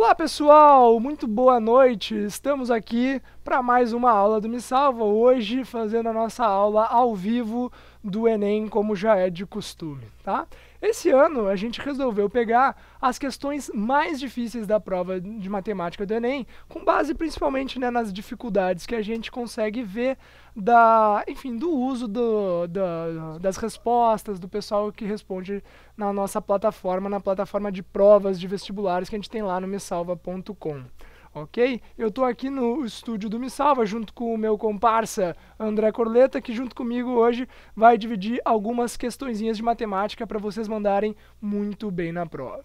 Olá pessoal, muito boa noite. Estamos aqui para mais uma aula do Me Salva, hoje fazendo a nossa aula ao vivo do Enem, como já é de costume, tá? Esse ano a gente resolveu pegar as questões mais difíceis da prova de matemática do Enem, com base principalmente né, nas dificuldades que a gente consegue ver da, enfim, do uso do, do, das respostas do pessoal que responde na nossa plataforma, na plataforma de provas de vestibulares que a gente tem lá no mesalva.com ok? Eu estou aqui no estúdio do Me Salva junto com o meu comparsa André Corleta, que junto comigo hoje vai dividir algumas questõezinhas de matemática para vocês mandarem muito bem na prova.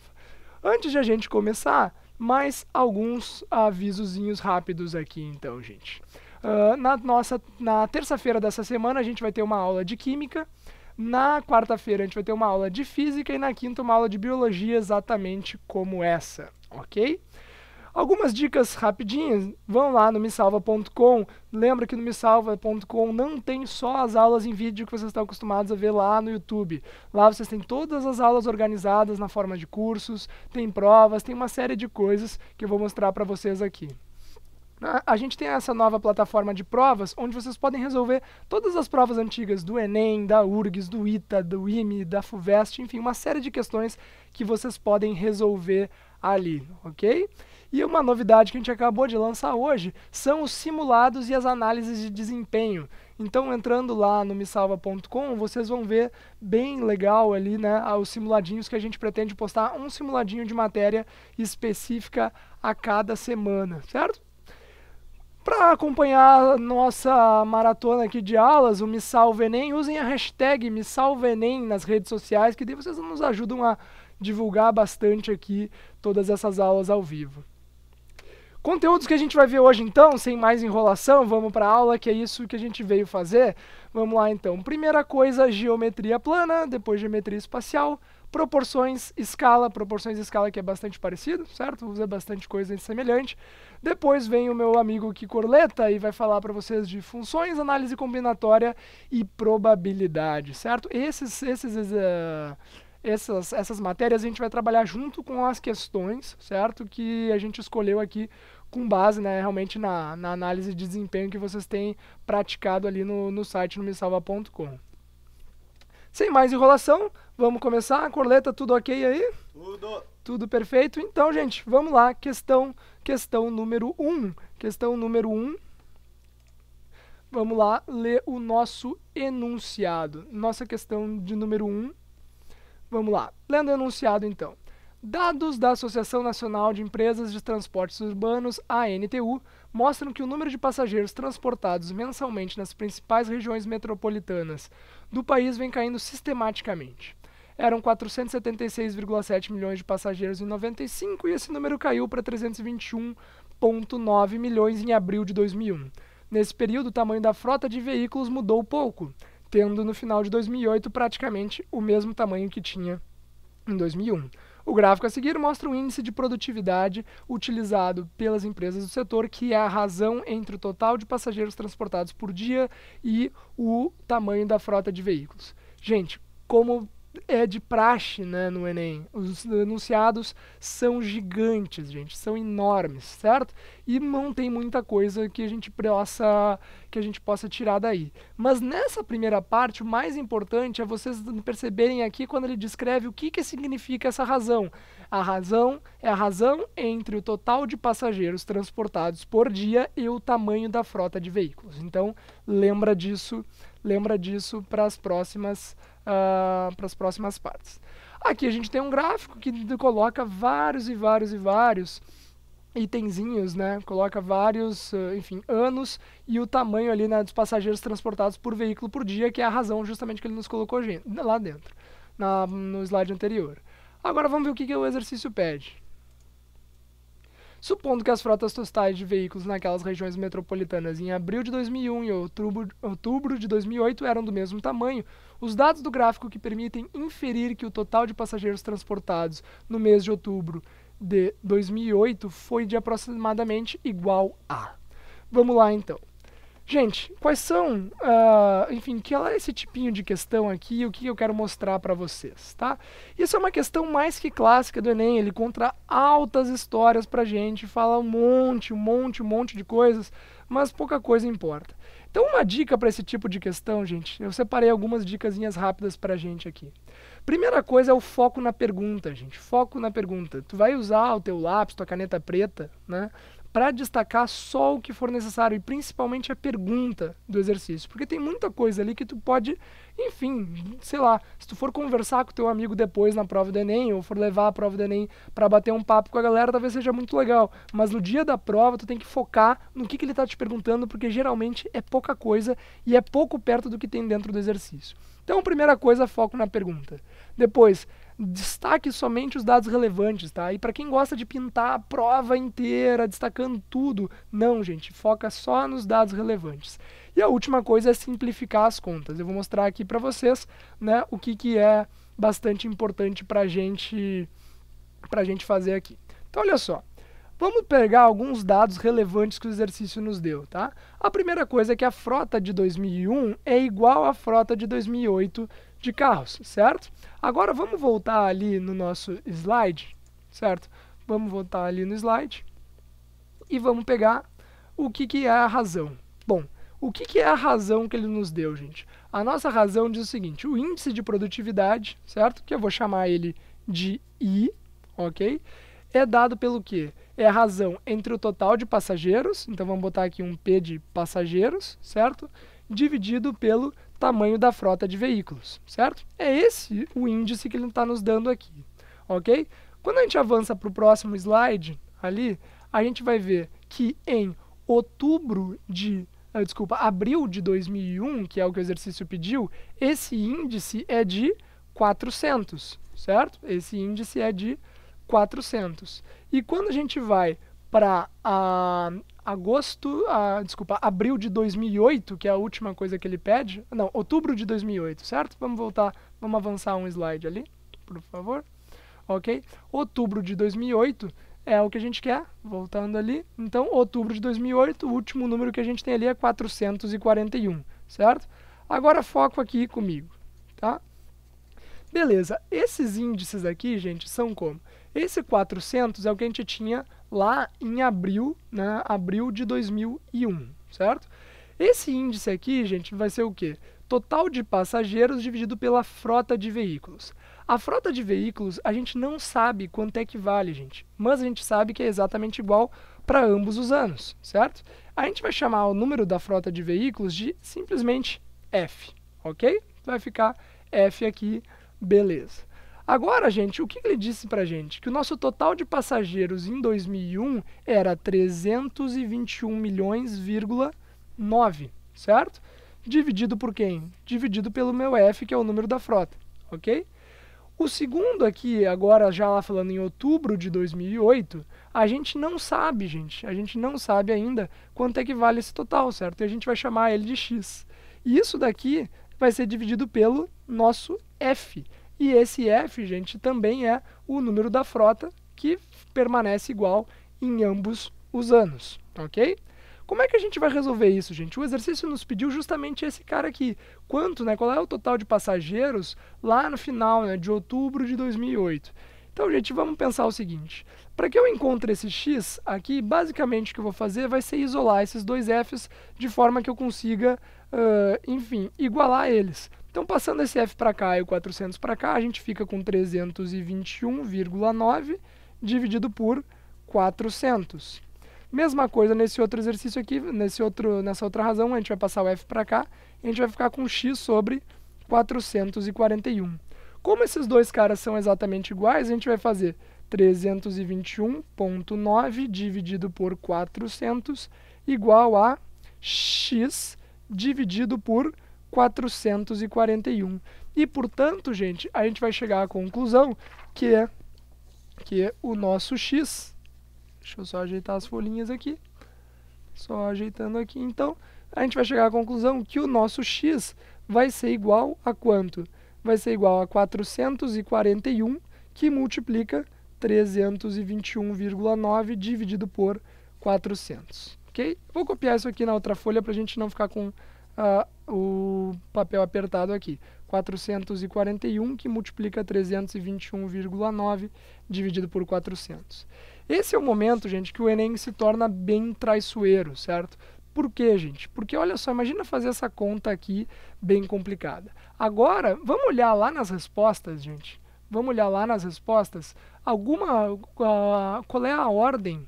Antes de a gente começar, mais alguns avisozinhos rápidos aqui então, gente. Uh, na nossa na terça-feira dessa semana a gente vai ter uma aula de química, na quarta-feira a gente vai ter uma aula de física e na quinta uma aula de biologia exatamente como essa, ok? Algumas dicas rapidinhas, vão lá no misalva.com. Lembra que no misalva.com não tem só as aulas em vídeo que vocês estão acostumados a ver lá no YouTube. Lá vocês têm todas as aulas organizadas na forma de cursos, tem provas, tem uma série de coisas que eu vou mostrar para vocês aqui. A gente tem essa nova plataforma de provas, onde vocês podem resolver todas as provas antigas do Enem, da URGS, do ITA, do IME, da FUVEST, enfim, uma série de questões que vocês podem resolver ali, ok? E uma novidade que a gente acabou de lançar hoje são os simulados e as análises de desempenho. Então, entrando lá no missalva.com, vocês vão ver bem legal ali, né, os simuladinhos que a gente pretende postar, um simuladinho de matéria específica a cada semana, certo? Para acompanhar nossa maratona aqui de aulas, o Missalvenem, usem a hashtag Missalvenem nas redes sociais, que daí vocês nos ajudam a divulgar bastante aqui todas essas aulas ao vivo. Conteúdos que a gente vai ver hoje então, sem mais enrolação, vamos para a aula, que é isso que a gente veio fazer. Vamos lá então. Primeira coisa, geometria plana, depois geometria espacial, proporções, escala, proporções e escala que é bastante parecido, certo? Usa bastante coisa semelhante. Depois vem o meu amigo Corleta e vai falar para vocês de funções, análise combinatória e probabilidade, certo? Esses, esses, uh, essas, essas matérias a gente vai trabalhar junto com as questões, certo? Que a gente escolheu aqui com base né, realmente na, na análise de desempenho que vocês têm praticado ali no, no site no mesalva.com. Sem mais enrolação, vamos começar. Corleta, tudo ok aí? Tudo. Tudo perfeito. Então, gente, vamos lá. Questão, questão número 1. Um. Questão número 1. Um. Vamos lá ler o nosso enunciado. Nossa questão de número 1. Um. Vamos lá. Lendo o enunciado, então. Dados da Associação Nacional de Empresas de Transportes Urbanos, ANTU, mostram que o número de passageiros transportados mensalmente nas principais regiões metropolitanas do país vem caindo sistematicamente. Eram 476,7 milhões de passageiros em 95 e esse número caiu para 321,9 milhões em abril de 2001. Nesse período, o tamanho da frota de veículos mudou pouco, tendo no final de 2008 praticamente o mesmo tamanho que tinha em 2001. O gráfico a seguir mostra o índice de produtividade utilizado pelas empresas do setor, que é a razão entre o total de passageiros transportados por dia e o tamanho da frota de veículos. Gente, como é de praxe né, no Enem. Os enunciados são gigantes, gente, são enormes, certo? E não tem muita coisa que a gente possa, que a gente possa tirar daí. Mas nessa primeira parte, o mais importante é vocês perceberem aqui quando ele descreve o que, que significa essa razão. A razão é a razão entre o total de passageiros transportados por dia e o tamanho da frota de veículos. Então, lembra disso, lembra disso para as próximas uh, ah, para as próximas partes. Aqui a gente tem um gráfico que coloca vários e vários e vários itenzinhos, né? Coloca vários, ah, enfim, anos e o tamanho ali né, dos passageiros transportados por veículo por dia, que é a razão justamente que ele nos colocou lá dentro, na, no slide anterior. Agora vamos ver o que, que o exercício pede. Supondo que as frotas totais de veículos naquelas regiões metropolitanas em abril de 2001 e outubro, outubro de 2008 eram do mesmo tamanho, os dados do gráfico que permitem inferir que o total de passageiros transportados no mês de outubro de 2008 foi de aproximadamente igual a. Vamos lá então. Gente, quais são, uh, enfim, que é esse tipinho de questão aqui, o que eu quero mostrar para vocês, tá? Isso é uma questão mais que clássica do Enem, ele conta altas histórias pra gente, fala um monte, um monte, um monte de coisas, mas pouca coisa importa. Então, uma dica para esse tipo de questão, gente, eu separei algumas dicasinhas rápidas para a gente aqui. Primeira coisa é o foco na pergunta, gente. Foco na pergunta. Tu vai usar o teu lápis, tua caneta preta, né? para destacar só o que for necessário e principalmente a pergunta do exercício, porque tem muita coisa ali que tu pode, enfim, sei lá, se tu for conversar com teu amigo depois na prova do ENEM ou for levar a prova do ENEM para bater um papo com a galera, talvez seja muito legal, mas no dia da prova tu tem que focar no que que ele tá te perguntando, porque geralmente é pouca coisa e é pouco perto do que tem dentro do exercício. Então, primeira coisa, foco na pergunta. Depois, destaque somente os dados relevantes, tá? E para quem gosta de pintar a prova inteira, destacando tudo, não, gente, foca só nos dados relevantes. E a última coisa é simplificar as contas. Eu vou mostrar aqui para vocês, né, o que, que é bastante importante para gente, a gente fazer aqui. Então, olha só, Vamos pegar alguns dados relevantes que o exercício nos deu, tá? A primeira coisa é que a frota de 2001 é igual à frota de 2008 de carros, certo? Agora vamos voltar ali no nosso slide, certo? Vamos voltar ali no slide e vamos pegar o que, que é a razão. Bom, o que, que é a razão que ele nos deu, gente? A nossa razão diz o seguinte, o índice de produtividade, certo? Que eu vou chamar ele de I, ok? É dado pelo quê? É a razão entre o total de passageiros, então vamos botar aqui um P de passageiros, certo? Dividido pelo tamanho da frota de veículos, certo? É esse o índice que ele está nos dando aqui, ok? Quando a gente avança para o próximo slide, ali, a gente vai ver que em outubro de ah, desculpa, abril de 2001, que é o que o exercício pediu, esse índice é de 400, certo? Esse índice é de 400. E quando a gente vai para ah, agosto, desculpa, abril de 2008, que é a última coisa que ele pede. Não, outubro de 2008, certo? Vamos voltar, vamos avançar um slide ali, por favor. OK? Outubro de 2008 é o que a gente quer, voltando ali. Então, outubro de 2008, o último número que a gente tem ali é 441, certo? Agora foco aqui comigo, tá? Beleza, esses índices aqui, gente, são como? Esse 400 é o que a gente tinha lá em abril, né, abril de 2001, certo? Esse índice aqui, gente, vai ser o quê? Total de passageiros dividido pela frota de veículos. A frota de veículos, a gente não sabe quanto é que vale, gente, mas a gente sabe que é exatamente igual para ambos os anos, certo? A gente vai chamar o número da frota de veículos de simplesmente F, ok? Vai ficar F aqui, beleza. Agora, gente, o que ele disse para gente? Que o nosso total de passageiros em 2001 era 321 milhões,9, certo? Dividido por quem? Dividido pelo meu F, que é o número da frota, ok? O segundo aqui, agora já lá falando em outubro de 2008, a gente não sabe, gente, a gente não sabe ainda quanto é que vale esse total, certo? E a gente vai chamar ele de X. E isso daqui vai ser dividido pelo nosso F, e esse F, gente, também é o número da frota que permanece igual em ambos os anos, ok? Como é que a gente vai resolver isso, gente? O exercício nos pediu justamente esse cara aqui. Quanto, né? Qual é o total de passageiros lá no final, né, de outubro de 2008? Então, gente, vamos pensar o seguinte. Para que eu encontre esse x aqui, basicamente o que eu vou fazer vai ser isolar esses dois f's de forma que eu consiga, uh, enfim, igualar eles. Então, passando esse F para cá e o 400 para cá, a gente fica com 321,9 dividido por 400. Mesma coisa nesse outro exercício aqui, nesse outro, nessa outra razão, a gente vai passar o f para cá, e a gente vai ficar com x sobre 441. Como esses dois caras são exatamente iguais, a gente vai fazer 321.9 dividido por 400 igual a x dividido por 441. E, portanto, gente, a gente vai chegar à conclusão que é que é o nosso x, deixa eu só ajeitar as folhinhas aqui, só ajeitando aqui, então, a gente vai chegar à conclusão que o nosso x vai ser igual a quanto? Vai ser igual a 441, que multiplica 321,9 dividido por 400, ok? Vou copiar isso aqui na outra folha para a gente não ficar com ah, o papel apertado aqui. 441 que multiplica 321,9 dividido por 400. Esse é o momento, gente, que o Enem se torna bem traiçoeiro, certo? Por quê, gente? Porque olha só, imagina fazer essa conta aqui bem complicada. Agora, vamos olhar lá nas respostas, gente. Vamos olhar lá nas respostas. Alguma. Uh, qual é a ordem?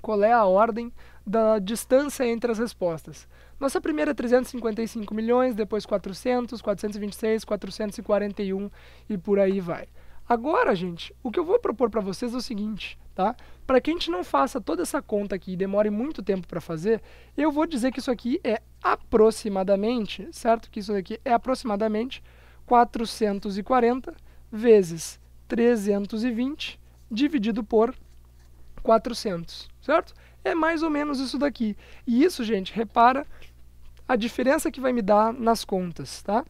Qual é a ordem da distância entre as respostas? Nossa primeira 355 milhões, depois 400, 426, 441 e por aí vai. Agora, gente, o que eu vou propor para vocês é o seguinte, tá? Para que a gente não faça toda essa conta aqui e demore muito tempo para fazer, eu vou dizer que isso aqui é aproximadamente, certo? Que isso aqui é aproximadamente 440 vezes 320 dividido por 400, certo? É mais ou menos isso daqui. E isso, gente, repara a diferença que vai me dar nas contas, tá?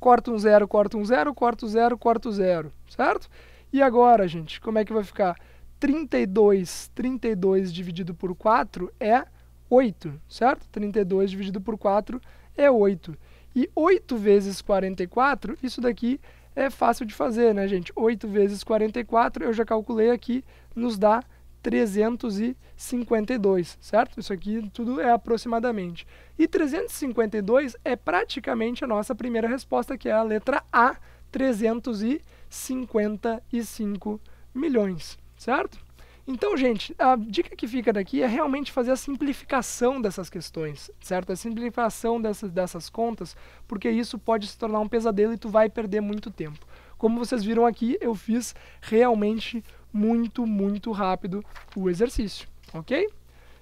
Corta um zero, corta um zero, corta um zero, corta um zero, certo? E agora, gente, como é que vai ficar? 32, 32 dividido por 4 é 8, certo? 32 dividido por 4 é 8. E 8 vezes 44, isso daqui é fácil de fazer, né, gente? 8 vezes 44, eu já calculei aqui, nos dá 352, certo? Isso aqui tudo é aproximadamente. E 352 é praticamente a nossa primeira resposta, que é a letra A, 355 milhões, certo? Então, gente, a dica que fica daqui é realmente fazer a simplificação dessas questões, certo? A simplificação dessas, dessas contas, porque isso pode se tornar um pesadelo e tu vai perder muito tempo. Como vocês viram aqui, eu fiz realmente muito, muito rápido o exercício, ok?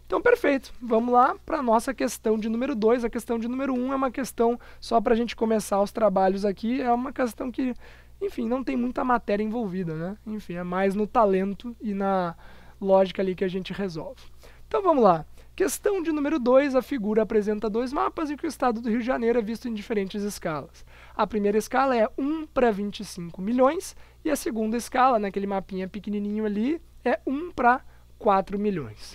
Então, perfeito. Vamos lá para a nossa questão de número 2. A questão de número 1 um é uma questão só para a gente começar os trabalhos aqui. É uma questão que, enfim, não tem muita matéria envolvida, né? Enfim, é mais no talento e na lógica ali que a gente resolve. Então, vamos lá. Questão de número 2, a figura apresenta dois mapas em que o estado do Rio de Janeiro é visto em diferentes escalas. A primeira escala é 1 para 25 milhões e a segunda escala, naquele mapinha pequenininho ali, é 1 para 4 milhões.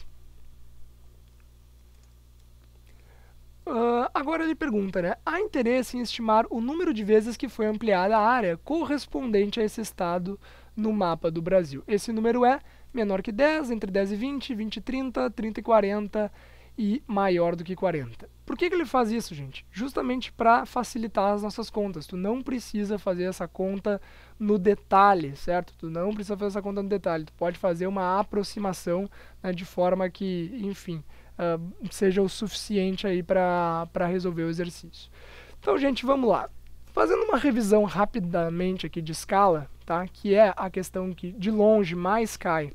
Uh, agora ele pergunta, né? Há interesse em estimar o número de vezes que foi ampliada a área correspondente a esse estado no mapa do Brasil. Esse número é menor que 10, entre 10 e 20, 20 e 30, 30 e 40 e maior do que 40. Por que, que ele faz isso, gente? Justamente para facilitar as nossas contas. Tu não precisa fazer essa conta no detalhe, certo? Tu não precisa fazer essa conta no detalhe. Tu pode fazer uma aproximação né, de forma que, enfim, uh, seja o suficiente aí para resolver o exercício. Então, gente, vamos lá. Fazendo uma revisão rapidamente aqui de escala, tá? Que é a questão que de longe mais cai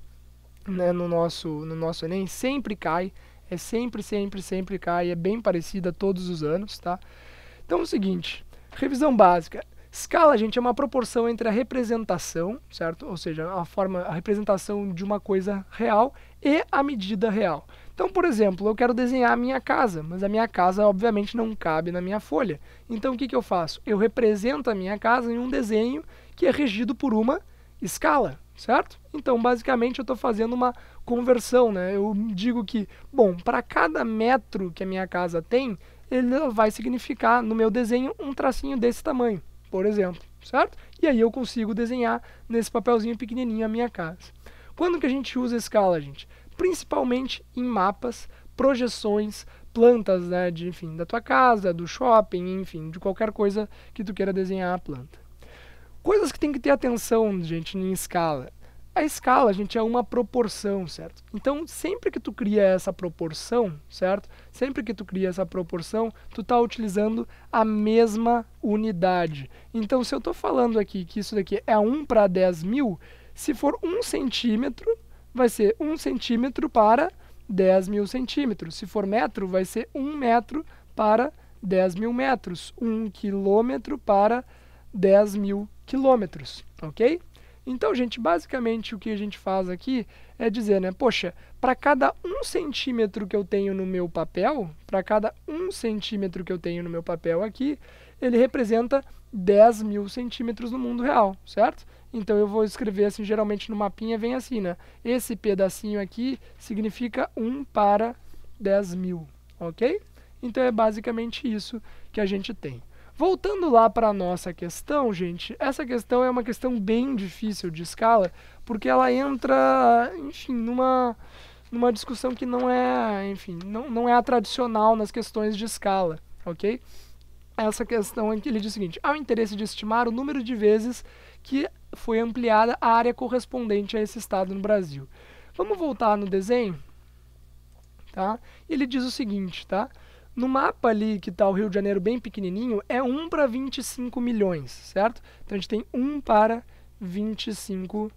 né, no nosso no nosso Enem, sempre cai é sempre, sempre, sempre cai, é bem parecida todos os anos, tá? Então é o seguinte, revisão básica. Escala, gente, é uma proporção entre a representação, certo? Ou seja, a forma, a representação de uma coisa real e a medida real. Então, por exemplo, eu quero desenhar a minha casa, mas a minha casa obviamente não cabe na minha folha. Então, o que, que eu faço? Eu represento a minha casa em um desenho que é regido por uma escala, certo? Então, basicamente, eu estou fazendo uma conversão, né? Eu digo que, bom, para cada metro que a minha casa tem, ele vai significar no meu desenho um tracinho desse tamanho, por exemplo, certo? E aí eu consigo desenhar nesse papelzinho pequenininho a minha casa. Quando que a gente usa escala, gente? Principalmente em mapas, projeções, plantas, né, de, enfim, da tua casa, do shopping, enfim, de qualquer coisa que tu queira desenhar a planta. Coisas que tem que ter atenção, gente, em escala. A escala, gente, é uma proporção, certo? Então, sempre que tu cria essa proporção, certo? Sempre que tu cria essa proporção, tu está utilizando a mesma unidade. Então, se eu estou falando aqui que isso daqui é 1 para 10 mil, se for 1 centímetro, vai ser 1 centímetro para 10 mil centímetros. Se for metro, vai ser 1 metro para 10 mil metros. 1 quilômetro para 10 mil quilômetros, ok? Então, gente, basicamente o que a gente faz aqui é dizer, né? Poxa, para cada um centímetro que eu tenho no meu papel, para cada um centímetro que eu tenho no meu papel aqui, ele representa 10 mil centímetros no mundo real, certo? Então eu vou escrever assim, geralmente no mapinha vem assim, né? Esse pedacinho aqui significa 1 para 10 mil, ok? Então é basicamente isso que a gente tem. Voltando lá para a nossa questão, gente, essa questão é uma questão bem difícil de escala, porque ela entra, enfim, numa, numa discussão que não é, enfim, não, não é a tradicional nas questões de escala, ok? Essa questão aqui, ele diz o seguinte: há o interesse de estimar o número de vezes que foi ampliada a área correspondente a esse estado no Brasil. Vamos voltar no desenho, tá? Ele diz o seguinte, tá? No mapa ali que está o Rio de Janeiro bem pequenininho, é 1 para 25 milhões, certo? Então a gente tem 1 para 25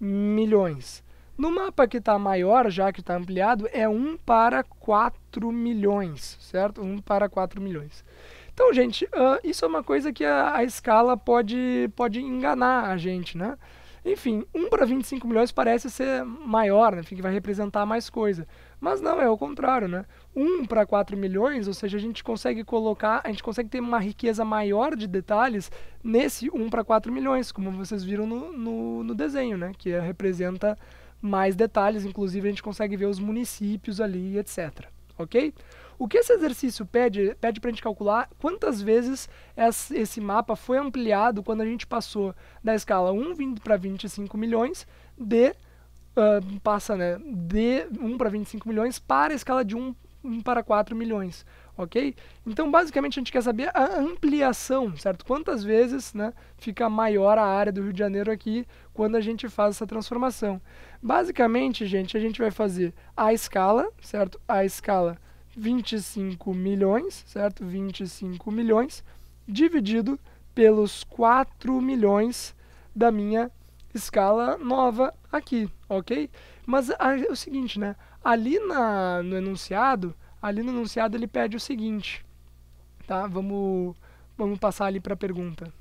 milhões. No mapa que está maior, já que está ampliado, é 1 para 4 milhões, certo? 1 para 4 milhões. Então, gente, uh, isso é uma coisa que a, a escala pode, pode enganar a gente, né? Enfim, 1 para 25 milhões parece ser maior, né? Enfim, que vai representar mais coisa. Mas não, é o contrário, né? 1 para 4 milhões, ou seja, a gente consegue colocar, a gente consegue ter uma riqueza maior de detalhes nesse 1 para 4 milhões, como vocês viram no, no, no desenho, né? Que representa mais detalhes, inclusive a gente consegue ver os municípios ali, etc. Ok? O que esse exercício pede? Pede para a gente calcular quantas vezes esse mapa foi ampliado quando a gente passou da escala 1 para 25 milhões de uh, passa né, de 1 para 25 milhões para a escala de 1, para 4 milhões. Ok? Então, basicamente, a gente quer saber a ampliação, certo? Quantas vezes né, fica maior a área do Rio de Janeiro aqui quando a gente faz essa transformação. Basicamente, gente, a gente vai fazer a escala, certo? A escala 25 milhões, certo? 25 milhões dividido pelos 4 milhões da minha escala nova aqui, ok? Mas é o seguinte, né? Ali na, no enunciado, ali no enunciado ele pede o seguinte, tá? Vamos, vamos passar ali para a pergunta,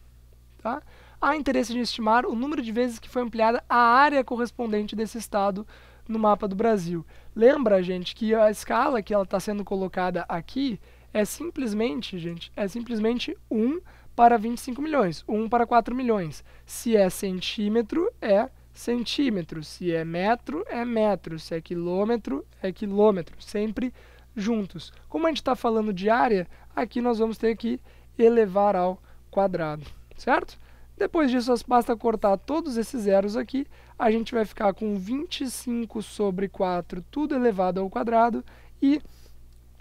tá? Há interesse de estimar o número de vezes que foi ampliada a área correspondente desse estado no mapa do Brasil. Lembra, gente, que a escala que ela está sendo colocada aqui é simplesmente, gente, é simplesmente 1 para 25 milhões, 1 para 4 milhões. Se é centímetro, é centímetro. Se é metro, é metro. Se é quilômetro, é quilômetro. Sempre juntos. Como a gente está falando de área, aqui nós vamos ter que elevar ao quadrado, certo? Depois disso, basta cortar todos esses zeros aqui, a gente vai ficar com 25 sobre 4, tudo elevado ao quadrado, e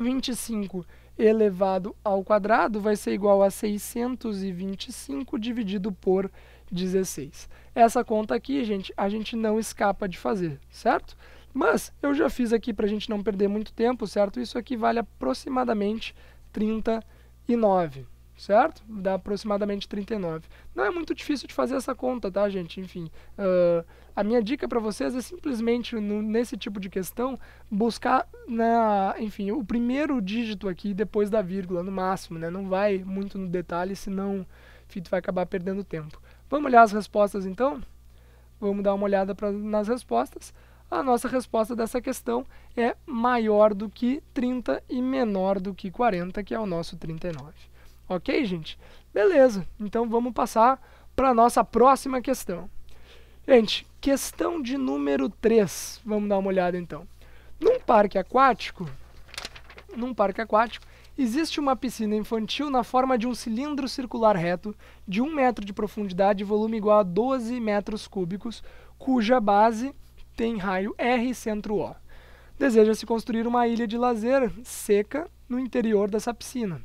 25 elevado ao quadrado vai ser igual a 625 dividido por 16. Essa conta aqui, gente, a gente não escapa de fazer, certo? Mas eu já fiz aqui para a gente não perder muito tempo, certo? Isso aqui vale aproximadamente 39, certo? Dá aproximadamente 39. Não é muito difícil de fazer essa conta, tá, gente? Enfim, uh, a minha dica para vocês é simplesmente no, nesse tipo de questão buscar na, enfim, o primeiro dígito aqui depois da vírgula no máximo, né? Não vai muito no detalhe, senão tu vai acabar perdendo tempo. Vamos olhar as respostas então? Vamos dar uma olhada pra, nas respostas. A nossa resposta dessa questão é maior do que 30 e menor do que 40, que é o nosso 39. Ok, gente? Beleza, então vamos passar para a nossa próxima questão. Gente, questão de número 3. Vamos dar uma olhada então. Num parque aquático, num parque aquático, existe uma piscina infantil na forma de um cilindro circular reto de 1 metro de profundidade e volume igual a 12 metros cúbicos, cuja base tem raio R e centro O. Deseja-se construir uma ilha de lazer seca no interior dessa piscina.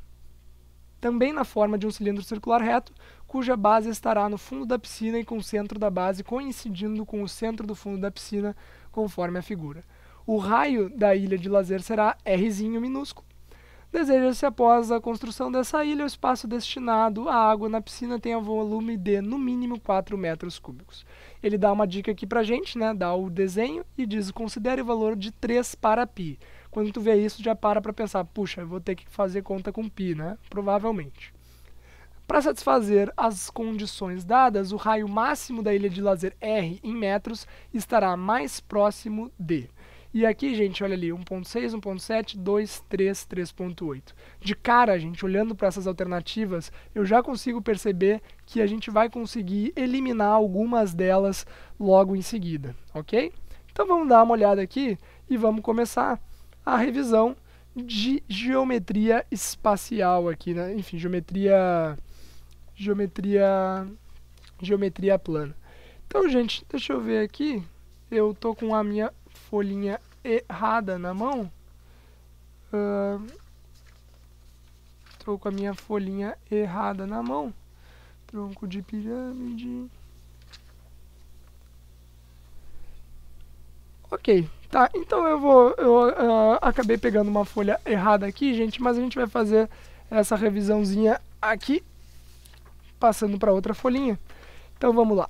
Também na forma de um cilindro circular reto, cuja base estará no fundo da piscina e com o centro da base coincidindo com o centro do fundo da piscina, conforme a figura. O raio da ilha de lazer será Rzinho minúsculo. Deseja-se após a construção dessa ilha o espaço destinado à água na piscina tenha volume de no mínimo 4 metros cúbicos. Ele dá uma dica aqui pra gente, né? Dá o desenho e diz: considere o valor de 3 para pi. Quando tu vê isso, já para pra pensar, puxa, eu vou ter que fazer conta com pi, né? Provavelmente. Para satisfazer as condições dadas, o raio máximo da ilha de lazer R em metros estará mais próximo de. E aqui, gente, olha ali, 1.6, 1.7, 2, 3, 3.8. De cara, gente, olhando para essas alternativas, eu já consigo perceber que a gente vai conseguir eliminar algumas delas logo em seguida, ok? Então vamos dar uma olhada aqui e vamos começar a revisão de geometria espacial aqui, né? Enfim, geometria geometria geometria plana. Então, gente, deixa eu ver aqui. Eu tô com a minha folhinha errada na mão. Uh, tô com a minha folhinha errada na mão. Tronco de pirâmide. Ok, tá. Então eu vou. Eu uh, acabei pegando uma folha errada aqui, gente, mas a gente vai fazer essa revisãozinha aqui passando para outra folhinha. Então vamos lá.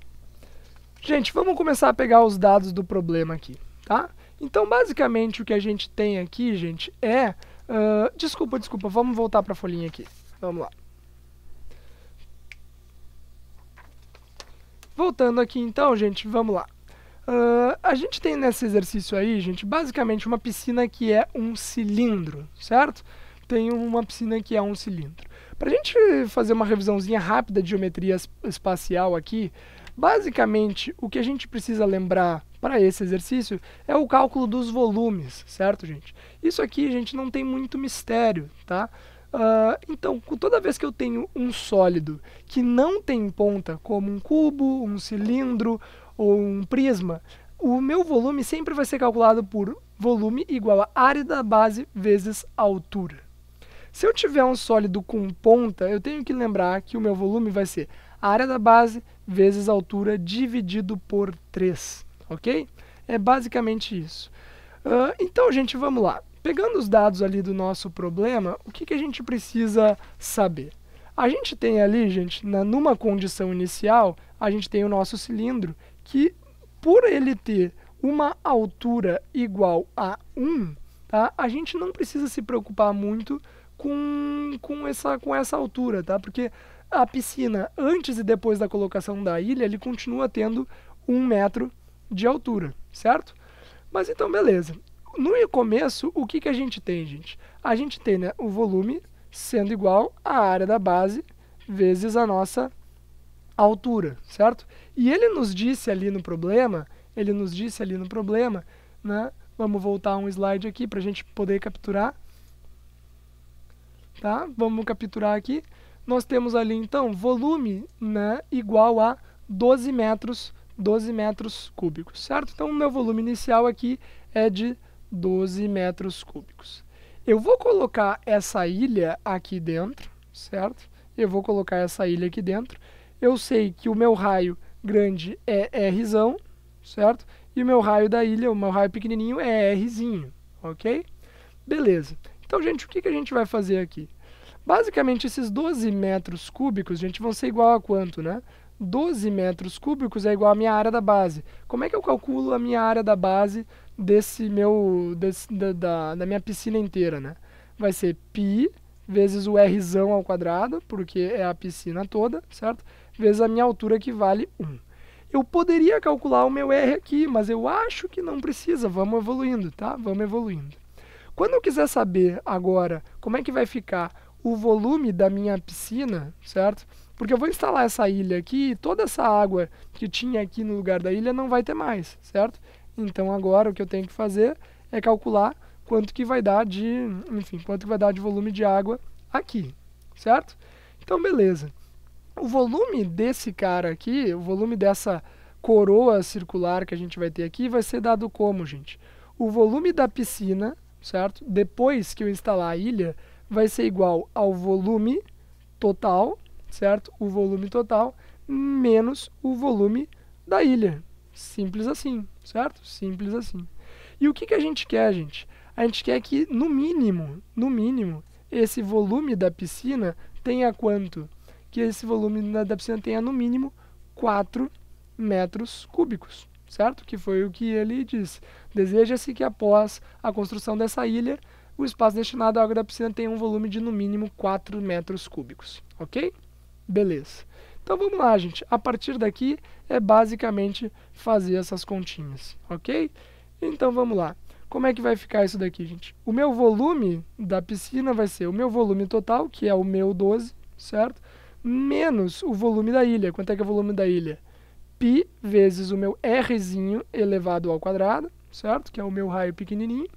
Gente, vamos começar a pegar os dados do problema aqui, tá? Então basicamente o que a gente tem aqui, gente, é... Uh, desculpa, desculpa, vamos voltar para a folhinha aqui. Vamos lá. Voltando aqui então, gente, vamos lá. Uh, a gente tem nesse exercício aí, gente, basicamente uma piscina que é um cilindro, certo? Tem uma piscina que é um cilindro. Para a gente fazer uma revisãozinha rápida de geometria espacial aqui, basicamente o que a gente precisa lembrar para esse exercício é o cálculo dos volumes, certo, gente? Isso aqui, gente, não tem muito mistério, tá? Uh, então, toda vez que eu tenho um sólido que não tem ponta, como um cubo, um cilindro ou um prisma, o meu volume sempre vai ser calculado por volume igual a área da base vezes altura. Se eu tiver um sólido com ponta, eu tenho que lembrar que o meu volume vai ser a área da base vezes a altura dividido por 3, ok? É basicamente isso. Uh, então, gente, vamos lá. Pegando os dados ali do nosso problema, o que, que a gente precisa saber? A gente tem ali, gente, na, numa condição inicial, a gente tem o nosso cilindro, que por ele ter uma altura igual a 1, tá? a gente não precisa se preocupar muito com, com, essa, com essa altura, tá? Porque a piscina, antes e depois da colocação da ilha, ele continua tendo um metro de altura, certo? Mas então, beleza. No começo, o que, que a gente tem, gente? A gente tem né, o volume sendo igual à área da base vezes a nossa altura, certo? E ele nos disse ali no problema, ele nos disse ali no problema, né? Vamos voltar um slide aqui para a gente poder capturar tá? Vamos capturar aqui. Nós temos ali, então, volume né, igual a 12 metros, 12 metros cúbicos, certo? Então, o meu volume inicial aqui é de 12 metros cúbicos. Eu vou colocar essa ilha aqui dentro, certo? Eu vou colocar essa ilha aqui dentro. Eu sei que o meu raio grande é R, certo? E o meu raio da ilha, o meu raio pequenininho é Rzinho, ok? Beleza. Então, gente, o que, que a gente vai fazer aqui? Basicamente, esses 12 metros cúbicos, gente, vão ser igual a quanto, né? 12 metros cúbicos é igual à minha área da base. Como é que eu calculo a minha área da base desse meu, desse, da, da, da minha piscina inteira, né? Vai ser π vezes o r ao quadrado, porque é a piscina toda, certo? Vezes a minha altura que vale 1. Eu poderia calcular o meu R aqui, mas eu acho que não precisa. Vamos evoluindo, tá? Vamos evoluindo. Quando eu quiser saber agora como é que vai ficar o volume da minha piscina, certo? Porque eu vou instalar essa ilha aqui e toda essa água que tinha aqui no lugar da ilha não vai ter mais, certo? Então agora o que eu tenho que fazer é calcular quanto que vai dar de, enfim, quanto que vai dar de volume de água aqui, certo? Então beleza. O volume desse cara aqui, o volume dessa coroa circular que a gente vai ter aqui vai ser dado como, gente? O volume da piscina certo? Depois que eu instalar a ilha, vai ser igual ao volume total, certo? O volume total menos o volume da ilha. Simples assim, certo? Simples assim. E o que, que a gente quer, gente? A gente quer que, no mínimo, no mínimo, esse volume da piscina tenha quanto? Que esse volume da piscina tenha, no mínimo, 4 metros cúbicos certo? Que foi o que ele disse. Deseja-se que após a construção dessa ilha, o espaço destinado à água da piscina tenha um volume de no mínimo 4 metros cúbicos, ok? Beleza. Então vamos lá, gente. A partir daqui é basicamente fazer essas continhas, ok? Então vamos lá. Como é que vai ficar isso daqui, gente? O meu volume da piscina vai ser o meu volume total, que é o meu 12, certo? Menos o volume da ilha. Quanto é que é o volume da ilha? π vezes o meu rzinho elevado ao quadrado, certo? Que é o meu raio pequenininho,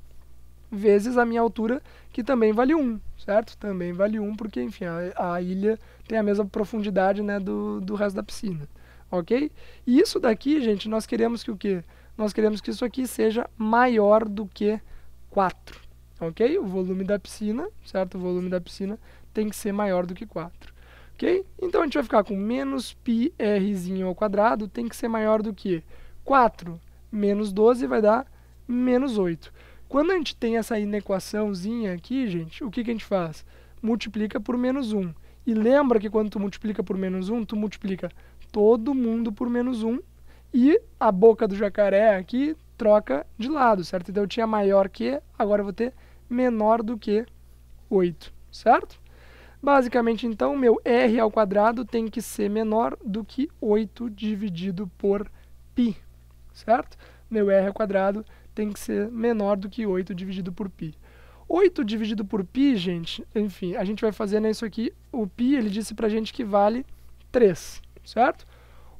vezes a minha altura, que também vale 1, certo? Também vale 1, porque, enfim, a, a ilha tem a mesma profundidade né, do, do resto da piscina, ok? E isso daqui, gente, nós queremos que o quê? Nós queremos que isso aqui seja maior do que 4, ok? O volume da piscina, certo? O volume da piscina tem que ser maior do que 4 ok? Então a gente vai ficar com menos πr ao quadrado tem que ser maior do que 4 menos 12 vai dar menos 8. Quando a gente tem essa inequaçãozinha aqui, gente, o que, que a gente faz? Multiplica por menos 1. E lembra que quando tu multiplica por menos 1, tu multiplica todo mundo por menos 1 e a boca do jacaré aqui troca de lado, certo? Então eu tinha maior que, agora eu vou ter menor do que 8, certo? Basicamente, então, meu r ao quadrado tem que ser menor do que 8 dividido por π, certo? Meu r ao quadrado tem que ser menor do que 8 dividido por π. 8 dividido por π, gente, enfim, a gente vai fazendo isso aqui. O π, ele disse pra gente que vale 3, certo?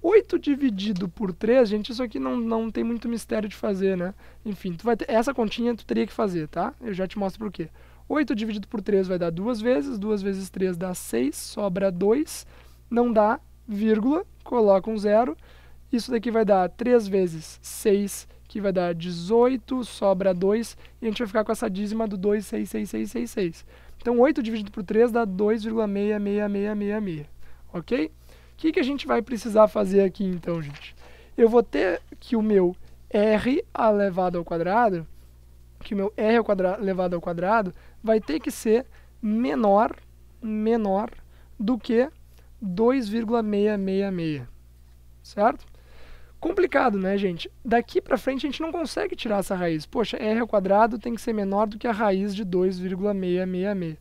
8 dividido por 3, gente, isso aqui não, não tem muito mistério de fazer, né? Enfim, tu vai ter, essa continha tu teria que fazer, tá? Eu já te mostro por quê. 8 dividido por 3 vai dar 2 vezes, 2 vezes 3 dá 6, sobra 2, não dá, vírgula, coloca um zero. Isso daqui vai dar 3 vezes 6, que vai dar 18, sobra 2, e a gente vai ficar com essa dízima do 266666. Então 8 dividido por 3 dá 2,66666, ok? O que, que a gente vai precisar fazer aqui então, gente? Eu vou ter que o meu r elevado ao quadrado, que o meu r elevado ao quadrado vai ter que ser menor, menor do que 2,666, certo? Complicado, né, gente? Daqui para frente a gente não consegue tirar essa raiz. Poxa, r ao quadrado tem que ser menor do que a raiz de 2,666.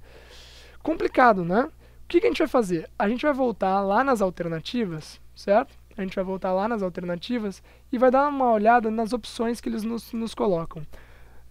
Complicado, né? O que, que a gente vai fazer? A gente vai voltar lá nas alternativas, certo? A gente vai voltar lá nas alternativas e vai dar uma olhada nas opções que eles nos, nos colocam.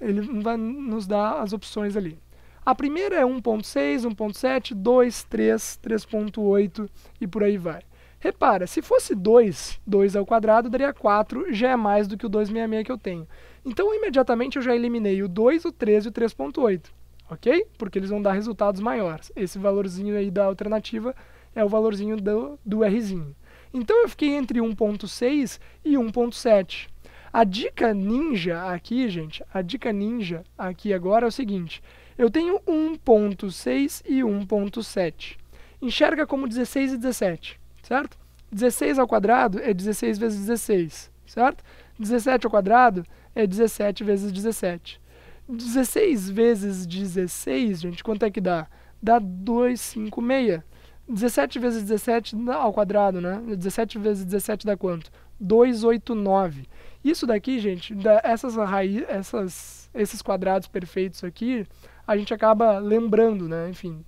Ele vai nos dar as opções ali. A primeira é 1.6, 1.7, 2, 3, 3.8 e por aí vai. Repara, se fosse 2, 2 ao quadrado daria 4, já é mais do que o 266 que eu tenho. Então, imediatamente eu já eliminei o 2, o 3 e o 3.8, ok? Porque eles vão dar resultados maiores. Esse valorzinho aí da alternativa é o valorzinho do, do Rzinho. Então, eu fiquei entre 1.6 e 1.7. A dica ninja aqui, gente, a dica ninja aqui agora é o seguinte: eu tenho 1.6 e 1.7. Enxerga como 16 e 17, certo? 16 ao quadrado é 16 vezes 16, certo? 17 ao quadrado é 17 vezes 17. 16 vezes 16, gente, quanto é que dá? Dá 256. 17 vezes 17 ao quadrado, né? 17 vezes 17 dá quanto? 289. Isso daqui, gente, essas raiz, essas, esses quadrados perfeitos aqui, a gente acaba lembrando, né? Enfim,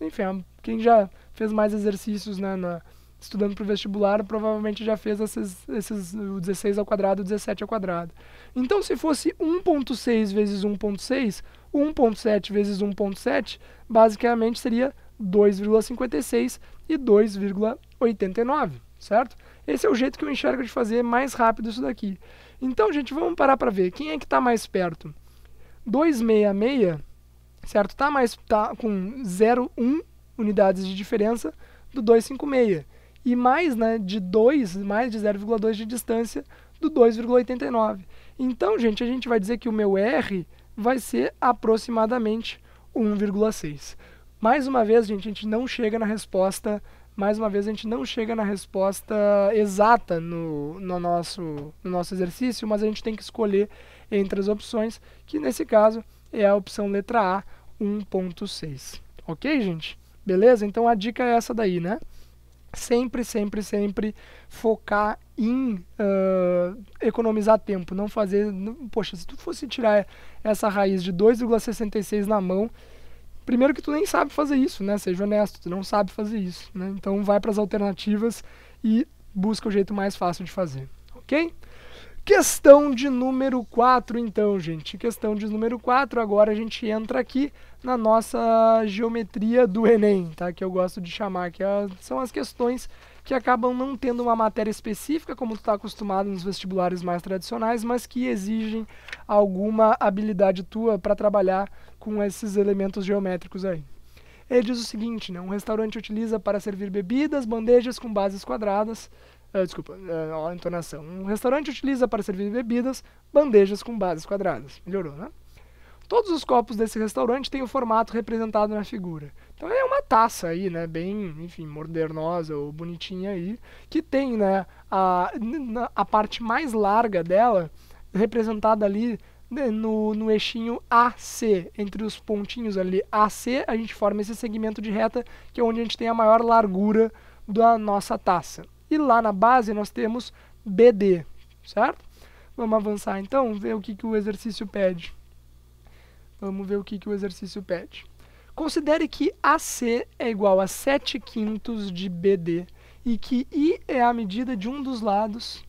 enfim quem já fez mais exercícios né, na, estudando para o vestibular provavelmente já fez esses, esses, o 16 ao quadrado, o 17 ao quadrado. Então, se fosse 1.6 vezes 1.6, 1.7 vezes 1.7, basicamente seria 2,56 e 2,89, certo? Esse é o jeito que eu enxergo de fazer mais rápido isso daqui. Então, gente, vamos parar para ver quem é que está mais perto. 266 certo? Tá, mas tá com 0,1 unidades de diferença do 256 e mais, né, de 2, mais de 0,2 de distância do 2,89. Então, gente, a gente vai dizer que o meu R vai ser aproximadamente 1,6. Mais uma vez, gente, a gente não chega na resposta, mais uma vez a gente não chega na resposta exata no, no, nosso, no nosso exercício, mas a gente tem que escolher entre as opções, que nesse caso é a opção letra A 1.6. Ok, gente? Beleza? Então a dica é essa daí, né? Sempre, sempre, sempre focar em uh, economizar tempo, não fazer. poxa, se tu fosse tirar essa raiz de 2,66 na mão, primeiro que tu nem sabe fazer isso, né? Seja honesto, tu não sabe fazer isso, né? Então vai para as alternativas e busca o jeito mais fácil de fazer, ok? Questão de número 4, então, gente. Questão de número 4, agora a gente entra aqui na nossa geometria do Enem, tá? Que eu gosto de chamar, que é são as questões que acabam não tendo uma matéria específica, como tu está acostumado nos vestibulares mais tradicionais, mas que exigem alguma habilidade tua para trabalhar com esses elementos geométricos aí. Ele diz o seguinte, né? Um restaurante utiliza para servir bebidas, bandejas com bases quadradas, ah, desculpa, uh, ah, a entonação. Um restaurante utiliza para servir bebidas bandejas com bases quadradas. Melhorou, né? Todos os copos desse restaurante têm o formato representado na figura. Então é uma taça aí, né, bem, enfim, modernosa ou bonitinha aí, que tem, né, a, a parte mais larga dela representada ali né, no, no eixinho AC, entre os pontinhos ali AC, a gente forma esse segmento de reta que é onde a gente tem a maior largura da nossa taça. E lá na base nós temos BD, certo? Vamos avançar então, ver o que, que o exercício pede. Vamos ver o que, que o exercício pede. Considere que AC é igual a 7 quintos de BD e que I é a medida de um dos lados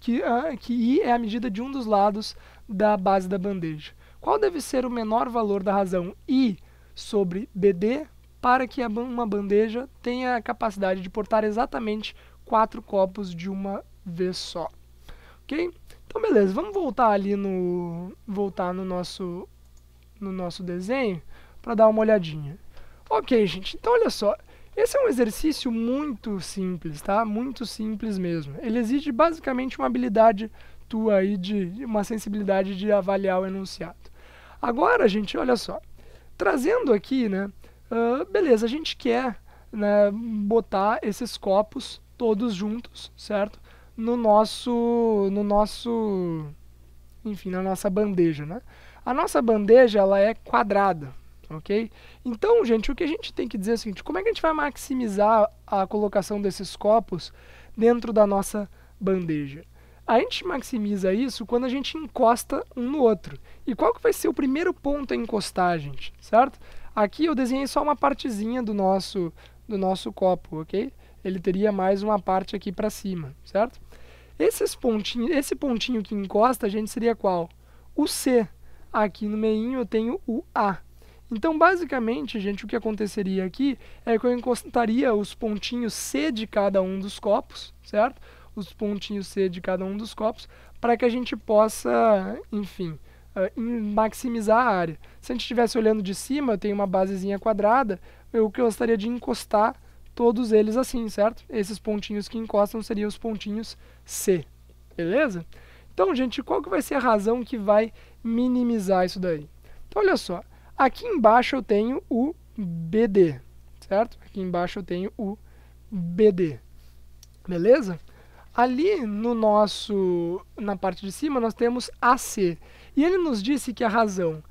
que, uh, que I é a medida de um dos lados da base da bandeja. Qual deve ser o menor valor da razão I sobre BD para que uma bandeja tenha a capacidade de portar exatamente quatro copos de uma vez só. Ok? Então beleza, vamos voltar ali no voltar no nosso no nosso desenho para dar uma olhadinha. Ok, gente. Então olha só, esse é um exercício muito simples, tá? Muito simples mesmo. Ele exige basicamente uma habilidade tua aí de uma sensibilidade de avaliar o enunciado. Agora, gente, olha só. Trazendo aqui, né, ah, beleza, a gente quer né, botar esses copos todos juntos, certo? No nosso, no nosso, enfim, na nossa bandeja, né? A nossa bandeja, ela é quadrada, ok? Então, gente, o que a gente tem que dizer é o seguinte, como é que a gente vai maximizar a colocação desses copos dentro da nossa bandeja? A gente maximiza isso quando a gente encosta um no outro. E qual que vai ser o primeiro ponto a encostar, gente, certo? Aqui eu desenhei só uma partezinha do nosso, do nosso copo, ok? Ele teria mais uma parte aqui para cima, certo? Esses pontinhos, esse pontinho que encosta, a gente seria qual? O C. Aqui no meinho eu tenho o A. Então, basicamente, gente, o que aconteceria aqui é que eu encostaria os pontinhos C de cada um dos copos, certo? Os pontinhos C de cada um dos copos, para que a gente possa, enfim, uh, em maximizar a área. Se a gente estivesse olhando de cima, eu tenho uma basezinha quadrada, eu gostaria de encostar todos eles assim, certo? Esses pontinhos que encostam seriam os pontinhos C, beleza? Então, gente, qual que vai ser a razão que vai minimizar isso daí? Então, olha só, aqui embaixo eu tenho o BD, certo? Aqui embaixo eu tenho o BD, beleza? Ali no nosso, na parte de cima, nós temos AC. E ele nos disse que a razão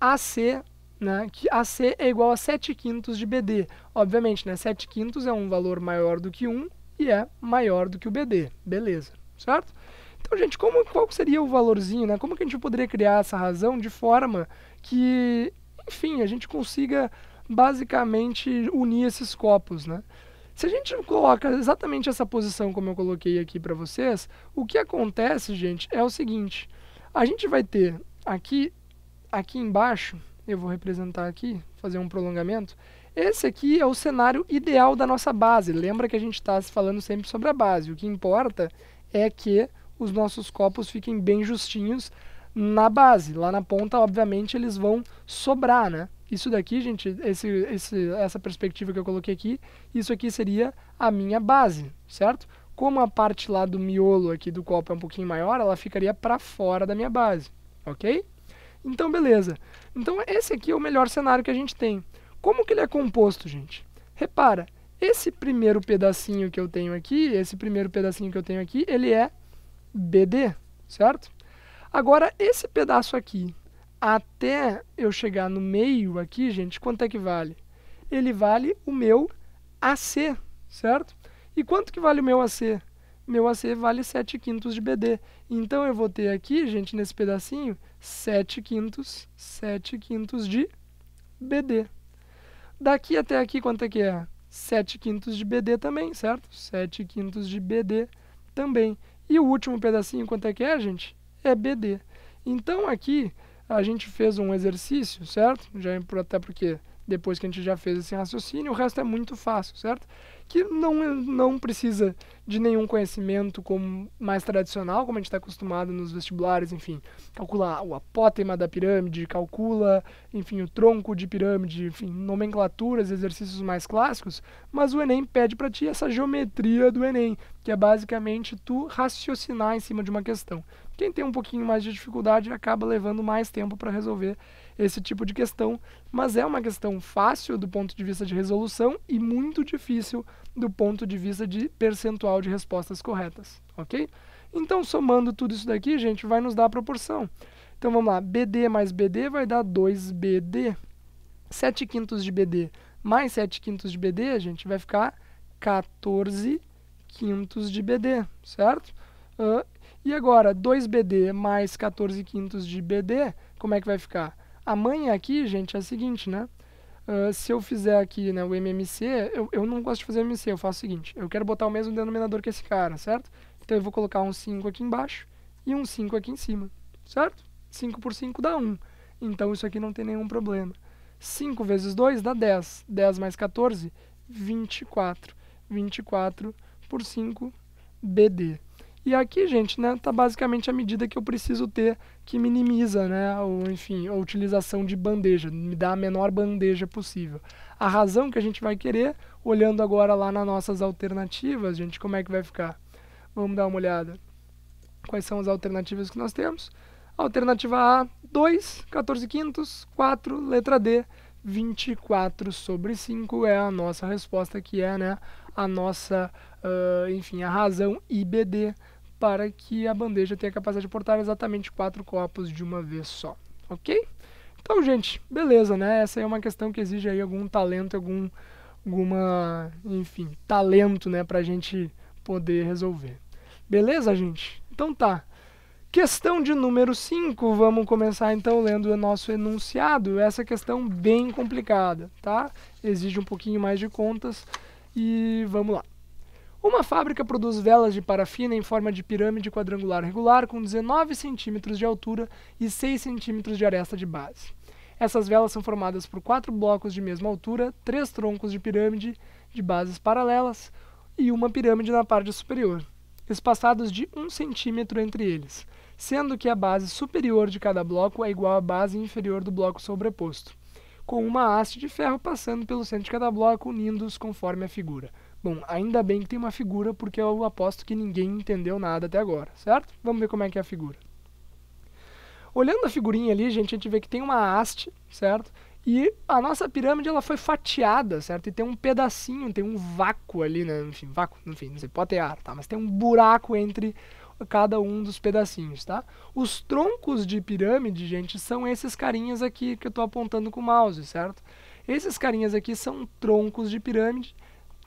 AC, né, que AC é igual a 7 quintos de BD. Obviamente, né, 7 quintos é um valor maior do que 1 e é maior do que o BD. Beleza, certo? Então, gente, como, qual seria o valorzinho, né? Como que a gente poderia criar essa razão de forma que, enfim, a gente consiga basicamente unir esses copos, né? Se a gente coloca exatamente essa posição como eu coloquei aqui para vocês, o que acontece, gente, é o seguinte. A gente vai ter aqui, aqui embaixo, eu vou representar aqui, fazer um prolongamento. Esse aqui é o cenário ideal da nossa base. Lembra que a gente está falando sempre sobre a base. O que importa é que os nossos copos fiquem bem justinhos na base. Lá na ponta, obviamente, eles vão sobrar, né? Isso daqui, gente, esse, esse, essa perspectiva que eu coloquei aqui, isso aqui seria a minha base, certo? Como a parte lá do miolo aqui do copo é um pouquinho maior, ela ficaria para fora da minha base, ok? Então, beleza. Então, esse aqui é o melhor cenário que a gente tem. Como que ele é composto, gente? Repara, esse primeiro pedacinho que eu tenho aqui, esse primeiro pedacinho que eu tenho aqui, ele é BD, certo? Agora, esse pedaço aqui, até eu chegar no meio aqui, gente, quanto é que vale? Ele vale o meu AC, certo? E quanto que vale o meu AC? Meu AC vale 7 quintos de BD. Então eu vou ter aqui, gente, nesse pedacinho, 7 quintos, 7 quintos de BD. Daqui até aqui, quanto é que é? 7 quintos de BD também, certo? 7 quintos de BD também. E o último pedacinho, quanto é que é, gente? É BD. Então aqui a gente fez um exercício, certo? Já é até porque depois que a gente já fez esse raciocínio, o resto é muito fácil, certo? que não, é, não precisa de nenhum conhecimento como mais tradicional, como a gente está acostumado nos vestibulares, enfim, calcula o apótema da pirâmide, calcula, enfim, o tronco de pirâmide, enfim, nomenclaturas, exercícios mais clássicos, mas o Enem pede para ti essa geometria do Enem, que é basicamente tu raciocinar em cima de uma questão. Quem tem um pouquinho mais de dificuldade acaba levando mais tempo para resolver esse tipo de questão, mas é uma questão fácil do ponto de vista de resolução e muito difícil do ponto de vista de percentual de respostas corretas, ok? Então, somando tudo isso daqui, gente, vai nos dar a proporção. Então, vamos lá, BD mais BD vai dar 2BD. 7 quintos de BD mais 7 quintos de BD, a gente, vai ficar 14 quintos de BD, certo? Uh, e agora, 2BD mais 14 quintos de BD, como é que vai ficar? A manha aqui, gente, é a seguinte, né? Uh, se eu fizer aqui né, o MMC, eu, eu não gosto de fazer MMC, eu faço o seguinte, eu quero botar o mesmo denominador que esse cara, certo? Então eu vou colocar um 5 aqui embaixo e um 5 aqui em cima, certo? 5 por 5 dá 1, então isso aqui não tem nenhum problema. 5 vezes 2 dá 10, 10 mais 14, 24, 24 por 5, BD. E aqui, gente, né, tá basicamente a medida que eu preciso ter que minimiza, né, ou enfim, a utilização de bandeja, me dá a menor bandeja possível. A razão que a gente vai querer, olhando agora lá nas nossas alternativas, gente, como é que vai ficar? Vamos dar uma olhada. Quais são as alternativas que nós temos? Alternativa A, 2, 14 quintos, 4, letra D, 24 sobre 5 é a nossa resposta, que é né, a nossa, uh, enfim, a razão IBD para que a bandeja tenha a capacidade de portar exatamente quatro copos de uma vez só, ok? Então, gente, beleza, né? Essa é uma questão que exige aí algum talento, algum, alguma, enfim, talento, né, para a gente poder resolver. Beleza, gente? Então tá. Questão de número 5, vamos começar então lendo o nosso enunciado. Essa é questão bem complicada, tá? Exige um pouquinho mais de contas e vamos lá. Uma fábrica produz velas de parafina em forma de pirâmide quadrangular regular com 19 centímetros de altura e 6 centímetros de aresta de base. Essas velas são formadas por quatro blocos de mesma altura, três troncos de pirâmide de bases paralelas e uma pirâmide na parte superior, espaçados de 1 centímetro entre eles, sendo que a base superior de cada bloco é igual à base inferior do bloco sobreposto, com uma haste de ferro passando pelo centro de cada bloco, unindo-os conforme a figura. Bom, ainda bem que tem uma figura, porque eu aposto que ninguém entendeu nada até agora, certo? Vamos ver como é que é a figura. Olhando a figurinha ali, gente, a gente vê que tem uma haste, certo? E a nossa pirâmide ela foi fatiada, certo? E tem um pedacinho, tem um vácuo ali, né? Enfim, vácuo, enfim, não sei, pode ter ar, tá? Mas tem um buraco entre cada um dos pedacinhos, tá? Os troncos de pirâmide, gente, são esses carinhas aqui que eu estou apontando com o mouse, certo? Esses carinhas aqui são troncos de pirâmide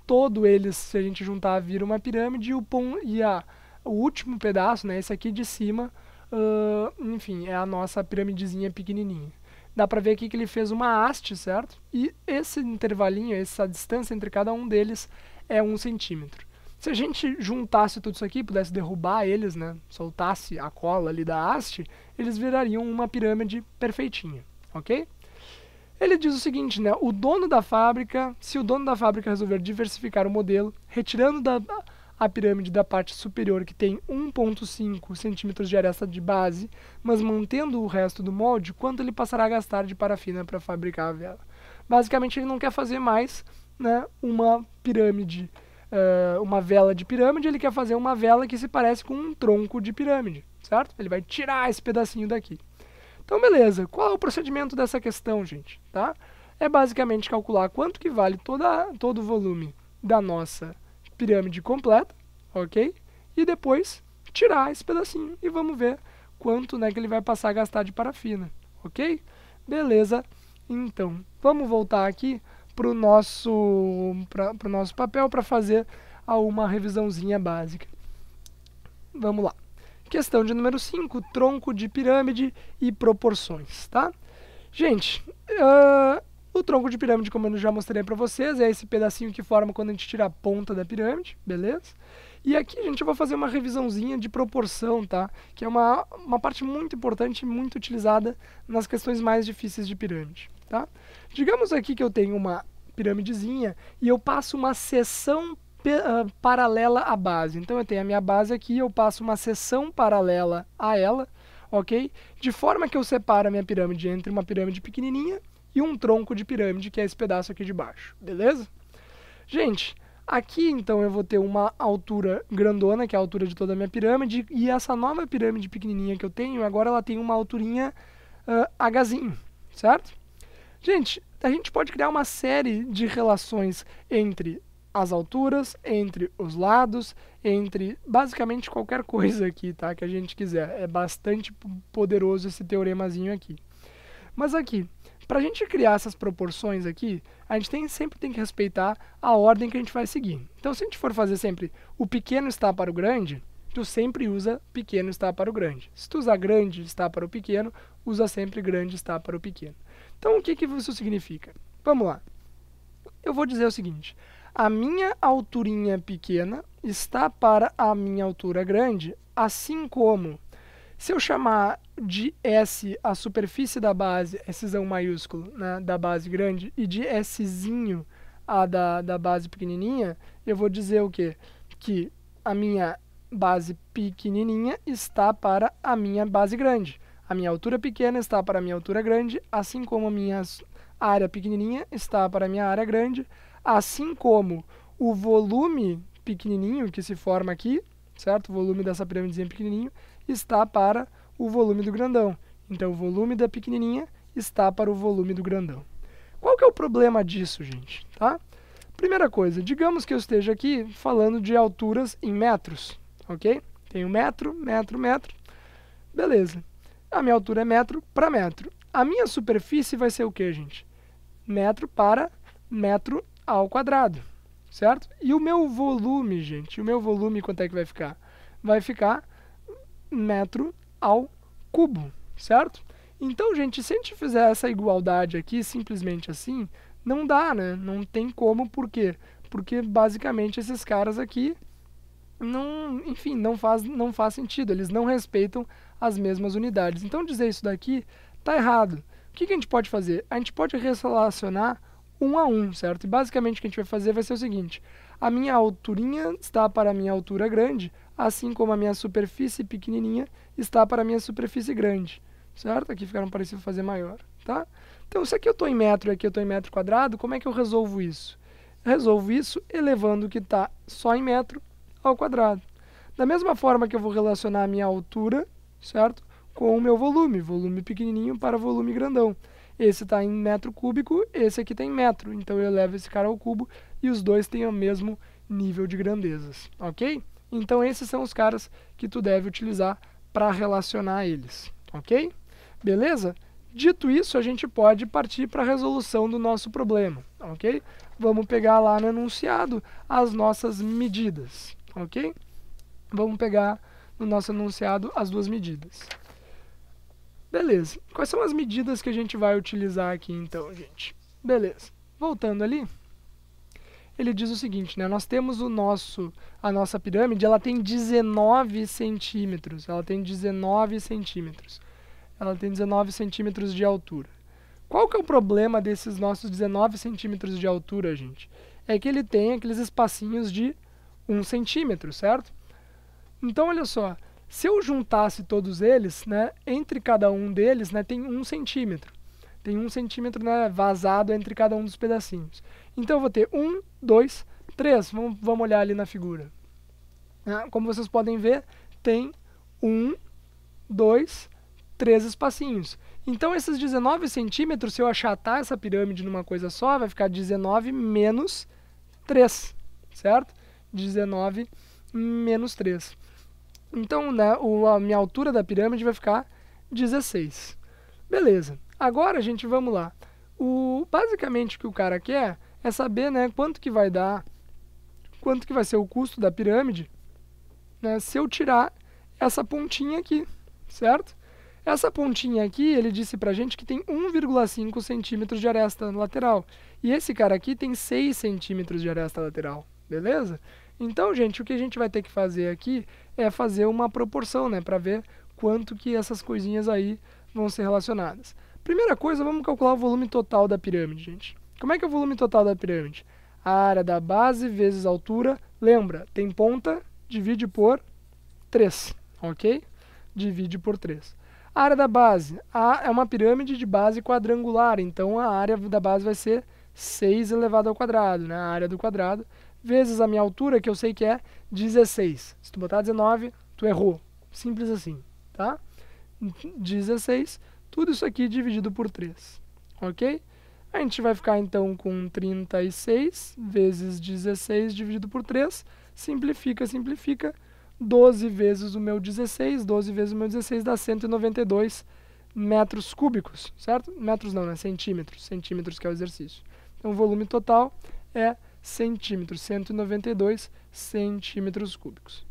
todo eles, se a gente juntar, vira uma pirâmide e o, pom, e a, o último pedaço, né, esse aqui de cima, uh, enfim, é a nossa piramidezinha pequenininha. Dá para ver aqui que ele fez uma haste, certo? E esse intervalinho, essa distância entre cada um deles é um centímetro. Se a gente juntasse tudo isso aqui, pudesse derrubar eles, né, soltasse a cola ali da haste, eles virariam uma pirâmide perfeitinha, ok? Ele diz o seguinte, né? O dono da fábrica, se o dono da fábrica resolver diversificar o modelo, retirando da, a pirâmide da parte superior que tem 1,5 centímetros de aresta de base, mas mantendo o resto do molde, quanto ele passará a gastar de parafina para fabricar a vela? Basicamente, ele não quer fazer mais né, uma pirâmide, uh, uma vela de pirâmide, ele quer fazer uma vela que se parece com um tronco de pirâmide, certo? Ele vai tirar esse pedacinho daqui. Então, beleza. Qual é o procedimento dessa questão, gente? Tá? É basicamente calcular quanto que vale toda, todo o volume da nossa pirâmide completa, ok? E depois tirar esse pedacinho e vamos ver quanto né, que ele vai passar a gastar de parafina, ok? Beleza, então vamos voltar aqui para o nosso, nosso papel para fazer uma revisãozinha básica. Vamos lá. Questão de número 5, tronco de pirâmide e proporções, tá? Gente, uh, o tronco de pirâmide, como eu já mostrei para vocês, é esse pedacinho que forma quando a gente tira a ponta da pirâmide, beleza? E aqui, gente, eu vou fazer uma revisãozinha de proporção, tá? Que é uma, uma parte muito importante e muito utilizada nas questões mais difíceis de pirâmide, tá? Digamos aqui que eu tenho uma pirâmidezinha e eu passo uma seção ah, paralela à base. Então eu tenho a minha base aqui, eu passo uma seção paralela a ela, ok? De forma que eu separo a minha pirâmide entre uma pirâmide pequenininha e um tronco de pirâmide, que é esse pedaço aqui de baixo, beleza? Gente, aqui então eu vou ter uma altura grandona, que é a altura de toda a minha pirâmide, e essa nova pirâmide pequenininha que eu tenho, agora ela tem uma alturinha uh, ah, Hzinho, certo? Gente, a gente pode criar uma série de relações entre as alturas, entre os lados, entre basicamente qualquer coisa aqui, tá? Que a gente quiser. É bastante poderoso esse teoremazinho aqui. Mas aqui, para a gente criar essas proporções aqui, a gente tem, sempre tem que respeitar a ordem que a gente vai seguir. Então, se a gente for fazer sempre o pequeno está para o grande, tu sempre usa pequeno está para o grande. Se tu usar grande está para o pequeno, usa sempre grande está para o pequeno. Então, o que, que isso significa? Vamos lá. Eu vou dizer o seguinte, a minha alturinha pequena está para a minha altura grande, assim como se eu chamar de S a superfície da base, Szão maiúsculo, né, da base grande, e de Szinho a da, da base pequenininha, eu vou dizer o quê? Que a minha base pequenininha está para a minha base grande. A minha altura pequena está para a minha altura grande, assim como a minha área pequenininha está para a minha área grande, assim como o volume pequenininho que se forma aqui, certo? O volume dessa pirâmidezinha pequenininho está para o volume do grandão. Então, o volume da pequenininha está para o volume do grandão. Qual que é o problema disso, gente? Tá? Primeira coisa, digamos que eu esteja aqui falando de alturas em metros, ok? Tenho metro, metro, metro. Beleza. A minha altura é metro para metro. A minha superfície vai ser o que, gente? Metro para metro ao quadrado, certo? E o meu volume, gente, o meu volume quanto é que vai ficar? Vai ficar metro ao cubo, certo? Então, gente, se a gente fizer essa igualdade aqui simplesmente assim, não dá, né? Não tem como, por quê? Porque basicamente esses caras aqui não, enfim, não faz, não faz sentido, eles não respeitam as mesmas unidades. Então dizer isso daqui tá errado. O que, que a gente pode fazer? A gente pode relacionar um a um, certo? E basicamente o que a gente vai fazer vai ser o seguinte: a minha alturinha está para a minha altura grande, assim como a minha superfície pequenininha está para a minha superfície grande, certo? Aqui ficaram parecidos fazer maior, tá? Então, se aqui eu estou em metro e aqui eu estou em metro quadrado, como é que eu resolvo isso? Resolvo isso elevando o que está só em metro ao quadrado. Da mesma forma que eu vou relacionar a minha altura, certo? Com o meu volume, volume pequenininho para volume grandão. Esse está em metro cúbico, esse aqui tem tá metro. Então eu levo esse cara ao cubo e os dois têm o mesmo nível de grandezas, ok? Então esses são os caras que tu deve utilizar para relacionar eles, ok? Beleza? Dito isso, a gente pode partir para a resolução do nosso problema, ok? Vamos pegar lá no enunciado as nossas medidas, ok? Vamos pegar no nosso enunciado as duas medidas. Beleza. Quais são as medidas que a gente vai utilizar aqui então, gente? Beleza. Voltando ali, ele diz o seguinte, né? Nós temos o nosso, a nossa pirâmide, ela tem 19 centímetros. Ela tem 19 centímetros. Ela tem 19 centímetros de altura. Qual que é o problema desses nossos 19 centímetros de altura, gente? É que ele tem aqueles espacinhos de 1 centímetro, certo? Então, olha só, se eu juntasse todos eles, né, entre cada um deles, né, tem um centímetro. Tem um centímetro né, vazado entre cada um dos pedacinhos. Então eu vou ter um, dois, três. Vamos, vamos olhar ali na figura. Ah, como vocês podem ver, tem um, dois, três espacinhos. Então esses 19 centímetros, se eu achatar essa pirâmide numa coisa só, vai ficar 19 menos 3, certo? 19 menos 3. Então né, a minha altura da pirâmide vai ficar 16. Beleza. Agora, a gente, vamos lá. O, basicamente o que o cara quer é saber né, quanto que vai dar, quanto que vai ser o custo da pirâmide né, se eu tirar essa pontinha aqui, certo? Essa pontinha aqui, ele disse pra gente que tem 1,5 centímetros de aresta lateral. E esse cara aqui tem 6 centímetros de aresta lateral, beleza? Então, gente, o que a gente vai ter que fazer aqui é fazer uma proporção, né, para ver quanto que essas coisinhas aí vão ser relacionadas. Primeira coisa, vamos calcular o volume total da pirâmide, gente. Como é que é o volume total da pirâmide? A área da base vezes a altura, lembra, tem ponta, divide por 3, ok? Divide por 3. A área da base, a é uma pirâmide de base quadrangular, então a área da base vai ser 6 elevado ao quadrado, né? a área do quadrado vezes a minha altura, que eu sei que é 16. Se tu botar 19, tu errou. Simples assim, tá? 16, tudo isso aqui dividido por 3, ok? A gente vai ficar então com 36 vezes 16 dividido por 3, simplifica, simplifica, 12 vezes o meu 16, 12 vezes o meu 16 dá 192 metros cúbicos, certo? Metros não, né? Centímetros, centímetros que é o exercício. Então o volume total é centímetros, 192 centímetros cúbicos.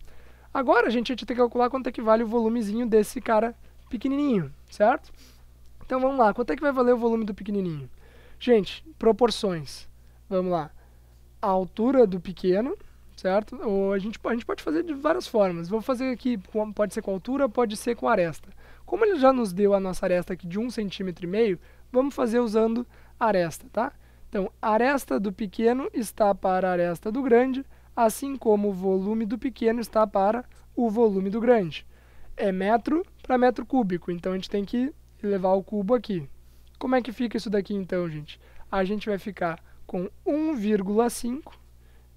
Agora, a gente tem que calcular quanto é que vale o volumezinho desse cara pequenininho, certo? Então vamos lá, quanto é que vai valer o volume do pequenininho? Gente, proporções, vamos lá, a altura do pequeno, certo? Ou a gente, a gente pode fazer de várias formas, vou fazer aqui, pode ser com altura, pode ser com aresta. Como ele já nos deu a nossa aresta aqui de 1,5 cm, vamos fazer usando aresta, tá? Então, aresta do pequeno está para a aresta do grande, assim como o volume do pequeno está para o volume do grande. É metro para metro cúbico, então a gente tem que levar o cubo aqui. Como é que fica isso daqui então, gente? A gente vai ficar com 1,5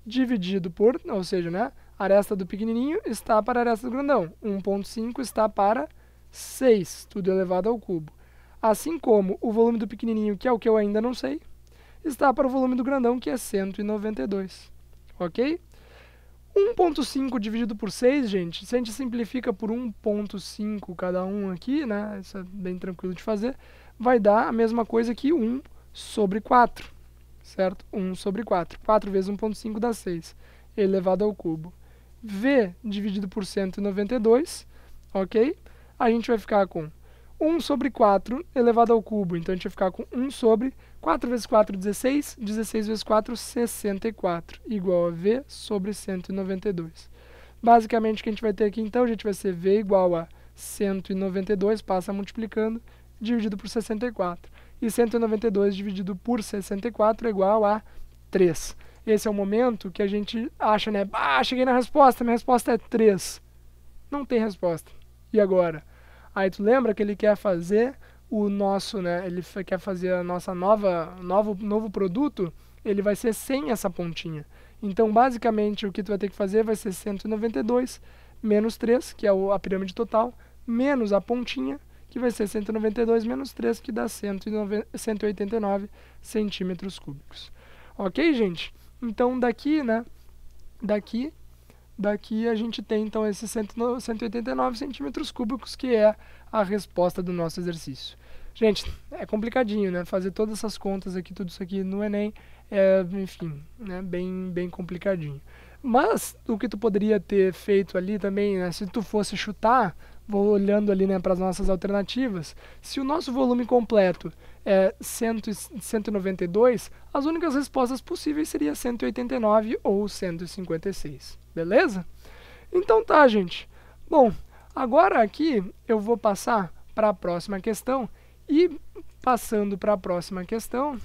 dividido por, ou seja, né, a aresta do pequenininho está para a aresta do grandão. 1,5 está para 6, tudo elevado ao cubo. Assim como o volume do pequenininho, que é o que eu ainda não sei, está para o volume do grandão, que é 192. Ok? 1.5 dividido por 6, gente, se a gente simplifica por 1.5 cada um aqui, né, isso é bem tranquilo de fazer, vai dar a mesma coisa que 1 sobre 4, certo? 1 sobre 4. 4 vezes 1.5 dá 6, elevado ao cubo. V dividido por 192, ok? A gente vai ficar com 1 sobre 4 elevado ao cubo. Então a gente vai ficar com 1 sobre 4 vezes 4, 16. 16 vezes 4, 64. Igual a V sobre 192. Basicamente o que a gente vai ter aqui então, a gente vai ser V igual a 192, passa multiplicando, dividido por 64. E 192 dividido por 64 é igual a 3. Esse é o momento que a gente acha, né? Ah, cheguei na resposta, minha resposta é 3. Não tem resposta. E agora? Aí tu lembra que ele quer fazer o nosso, né? Ele quer fazer a nossa nova, novo, novo produto, ele vai ser sem essa pontinha. Então, basicamente, o que tu vai ter que fazer vai ser 192 menos 3, que é a pirâmide total, menos a pontinha, que vai ser 192 menos 3, que dá 189 centímetros cúbicos. Ok, gente? Então, daqui, né? Daqui Daqui a gente tem então esses 189 centímetros cúbicos, que é a resposta do nosso exercício. Gente, é complicadinho, né? Fazer todas essas contas aqui, tudo isso aqui no Enem, é, enfim, né? bem, bem complicadinho. Mas o que tu poderia ter feito ali também, né? se tu fosse chutar, vou olhando ali né, para as nossas alternativas, se o nosso volume completo é 192, as únicas respostas possíveis seriam 189 ou 156 beleza? Então tá, gente. Bom, agora aqui eu vou passar para a próxima questão e passando para a próxima questão,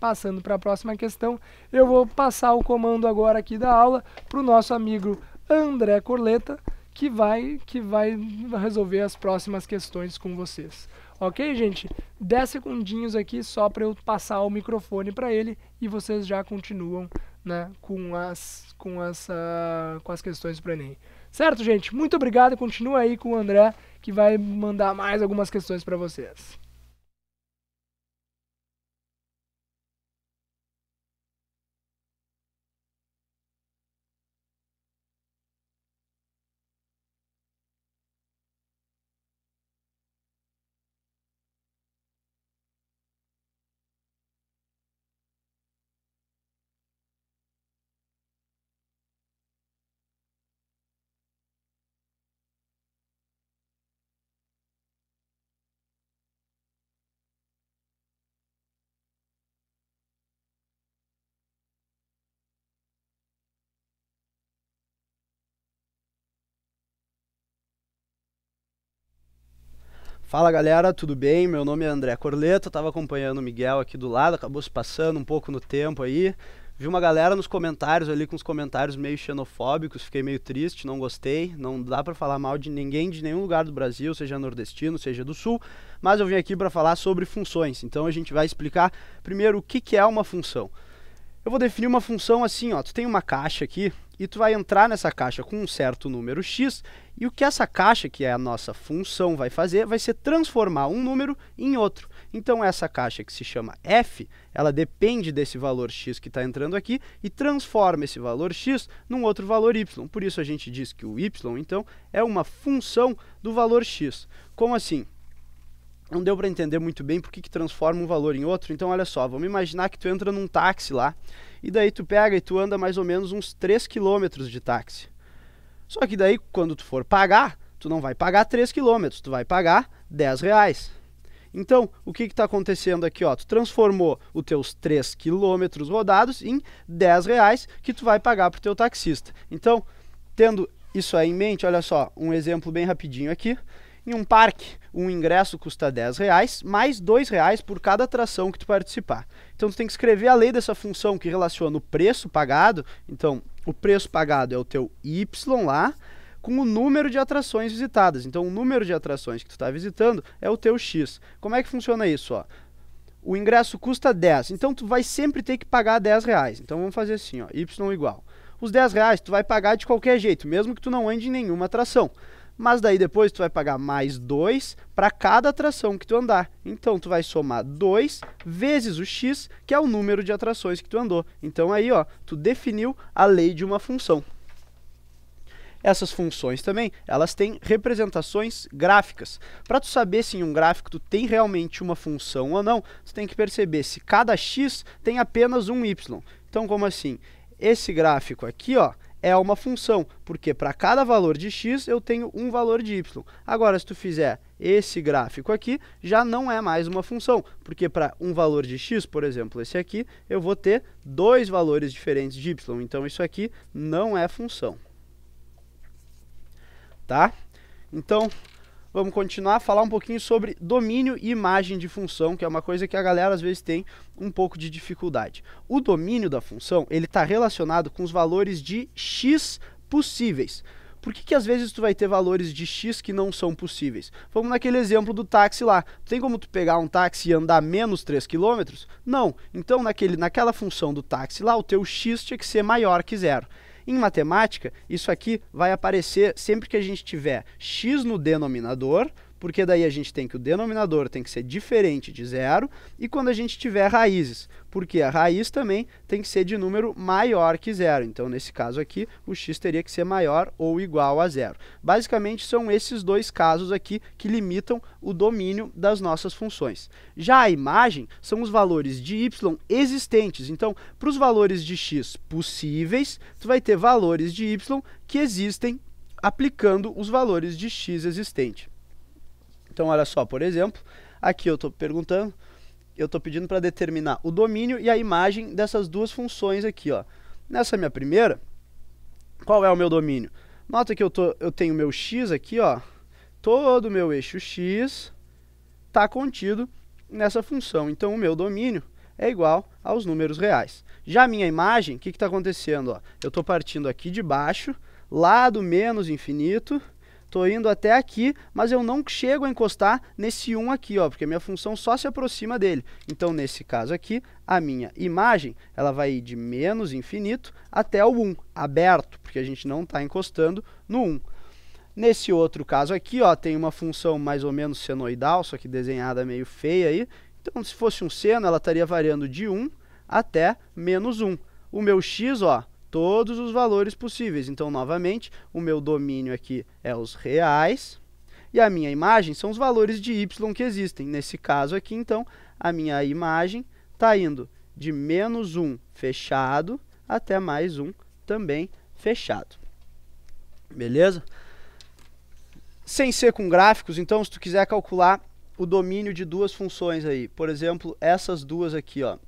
passando para a próxima questão, eu vou passar o comando agora aqui da aula para o nosso amigo André Corleta, que vai, que vai resolver as próximas questões com vocês. Ok, gente? 10 segundinhos aqui só para eu passar o microfone para ele e vocês já continuam né, com as com as, uh, com as questões para Enem. Certo, gente? Muito obrigado. Continua aí com o André que vai mandar mais algumas questões para vocês. Fala galera, tudo bem? Meu nome é André Corleta, estava acompanhando o Miguel aqui do lado, acabou se passando um pouco no tempo aí. Vi uma galera nos comentários ali com os comentários meio xenofóbicos, fiquei meio triste, não gostei. Não dá para falar mal de ninguém de nenhum lugar do Brasil, seja nordestino, seja do sul, mas eu vim aqui para falar sobre funções. Então a gente vai explicar primeiro o que, que é uma função. Eu vou definir uma função assim, ó, tu tem uma caixa aqui e tu vai entrar nessa caixa com um certo número x e o que essa caixa, que é a nossa função, vai fazer vai ser transformar um número em outro. Então essa caixa que se chama f, ela depende desse valor x que está entrando aqui e transforma esse valor x num outro valor y. Por isso a gente diz que o y, então, é uma função do valor x. Como assim? não deu para entender muito bem por que, que transforma um valor em outro. Então, olha só, vamos imaginar que tu entra num táxi lá, e daí tu pega e tu anda mais ou menos uns 3 km de táxi. Só que daí, quando tu for pagar, tu não vai pagar 3 km, tu vai pagar 10 reais. Então, o que está acontecendo aqui? Ó? Tu transformou os teus 3 quilômetros rodados em 10 reais que tu vai pagar para o teu taxista. Então, tendo isso aí em mente, olha só, um exemplo bem rapidinho aqui. Em um parque, um ingresso custa 10 reais, mais 2 reais por cada atração que tu participar. Então tu tem que escrever a lei dessa função que relaciona o preço pagado, então o preço pagado é o teu y lá, com o número de atrações visitadas. Então o número de atrações que tu está visitando é o teu x. Como é que funciona isso? Ó? O ingresso custa 10, então tu vai sempre ter que pagar 10 reais. Então vamos fazer assim, ó, y igual. Os 10 reais tu vai pagar de qualquer jeito, mesmo que tu não ande em nenhuma atração mas daí depois tu vai pagar mais 2 para cada atração que tu andar. Então tu vai somar 2 vezes o x, que é o número de atrações que tu andou. Então aí, ó, tu definiu a lei de uma função. Essas funções também, elas têm representações gráficas. Para tu saber se em um gráfico tu tem realmente uma função ou não, tu tem que perceber se cada x tem apenas um y. Então como assim? Esse gráfico aqui, ó, é uma função, porque para cada valor de x eu tenho um valor de y. Agora, se tu fizer esse gráfico aqui, já não é mais uma função, porque para um valor de x, por exemplo, esse aqui, eu vou ter dois valores diferentes de y, então isso aqui não é função. Tá? Então, Vamos continuar, falar um pouquinho sobre domínio e imagem de função, que é uma coisa que a galera às vezes tem um pouco de dificuldade. O domínio da função, ele está relacionado com os valores de x possíveis. Por que, que às vezes tu vai ter valores de x que não são possíveis? Vamos naquele exemplo do táxi lá. Tem como tu pegar um táxi e andar menos 3 km? Não. Então naquele, naquela função do táxi lá, o teu x tinha que ser maior que zero. Em matemática, isso aqui vai aparecer sempre que a gente tiver x no denominador porque daí a gente tem que o denominador tem que ser diferente de zero, e quando a gente tiver raízes, porque a raiz também tem que ser de número maior que zero. Então, nesse caso aqui, o x teria que ser maior ou igual a zero. Basicamente, são esses dois casos aqui que limitam o domínio das nossas funções. Já a imagem são os valores de y existentes. Então, para os valores de x possíveis, você vai ter valores de y que existem aplicando os valores de x existente. Então, olha só, por exemplo, aqui eu estou perguntando, eu estou pedindo para determinar o domínio e a imagem dessas duas funções aqui. Ó. Nessa minha primeira, qual é o meu domínio? Nota que eu, tô, eu tenho meu x aqui, ó, todo o meu eixo x está contido nessa função. Então, o meu domínio é igual aos números reais. Já a minha imagem, o que está acontecendo? Ó? Eu estou partindo aqui de baixo, lá do menos infinito, Tô indo até aqui, mas eu não chego a encostar nesse 1 aqui, ó, porque a minha função só se aproxima dele. Então, nesse caso aqui, a minha imagem ela vai ir de menos infinito até o 1, aberto, porque a gente não está encostando no 1. Nesse outro caso aqui, ó, tem uma função mais ou menos senoidal, só que desenhada meio feia aí. Então, se fosse um seno, ela estaria variando de 1 até menos 1. O meu x, ó, todos os valores possíveis. Então, novamente, o meu domínio aqui é os reais e a minha imagem são os valores de y que existem. Nesse caso aqui, então, a minha imagem está indo de menos 1 fechado até mais 1 também fechado. Beleza? Sem ser com gráficos, então, se tu quiser calcular o domínio de duas funções aí, por exemplo, essas duas aqui, ó,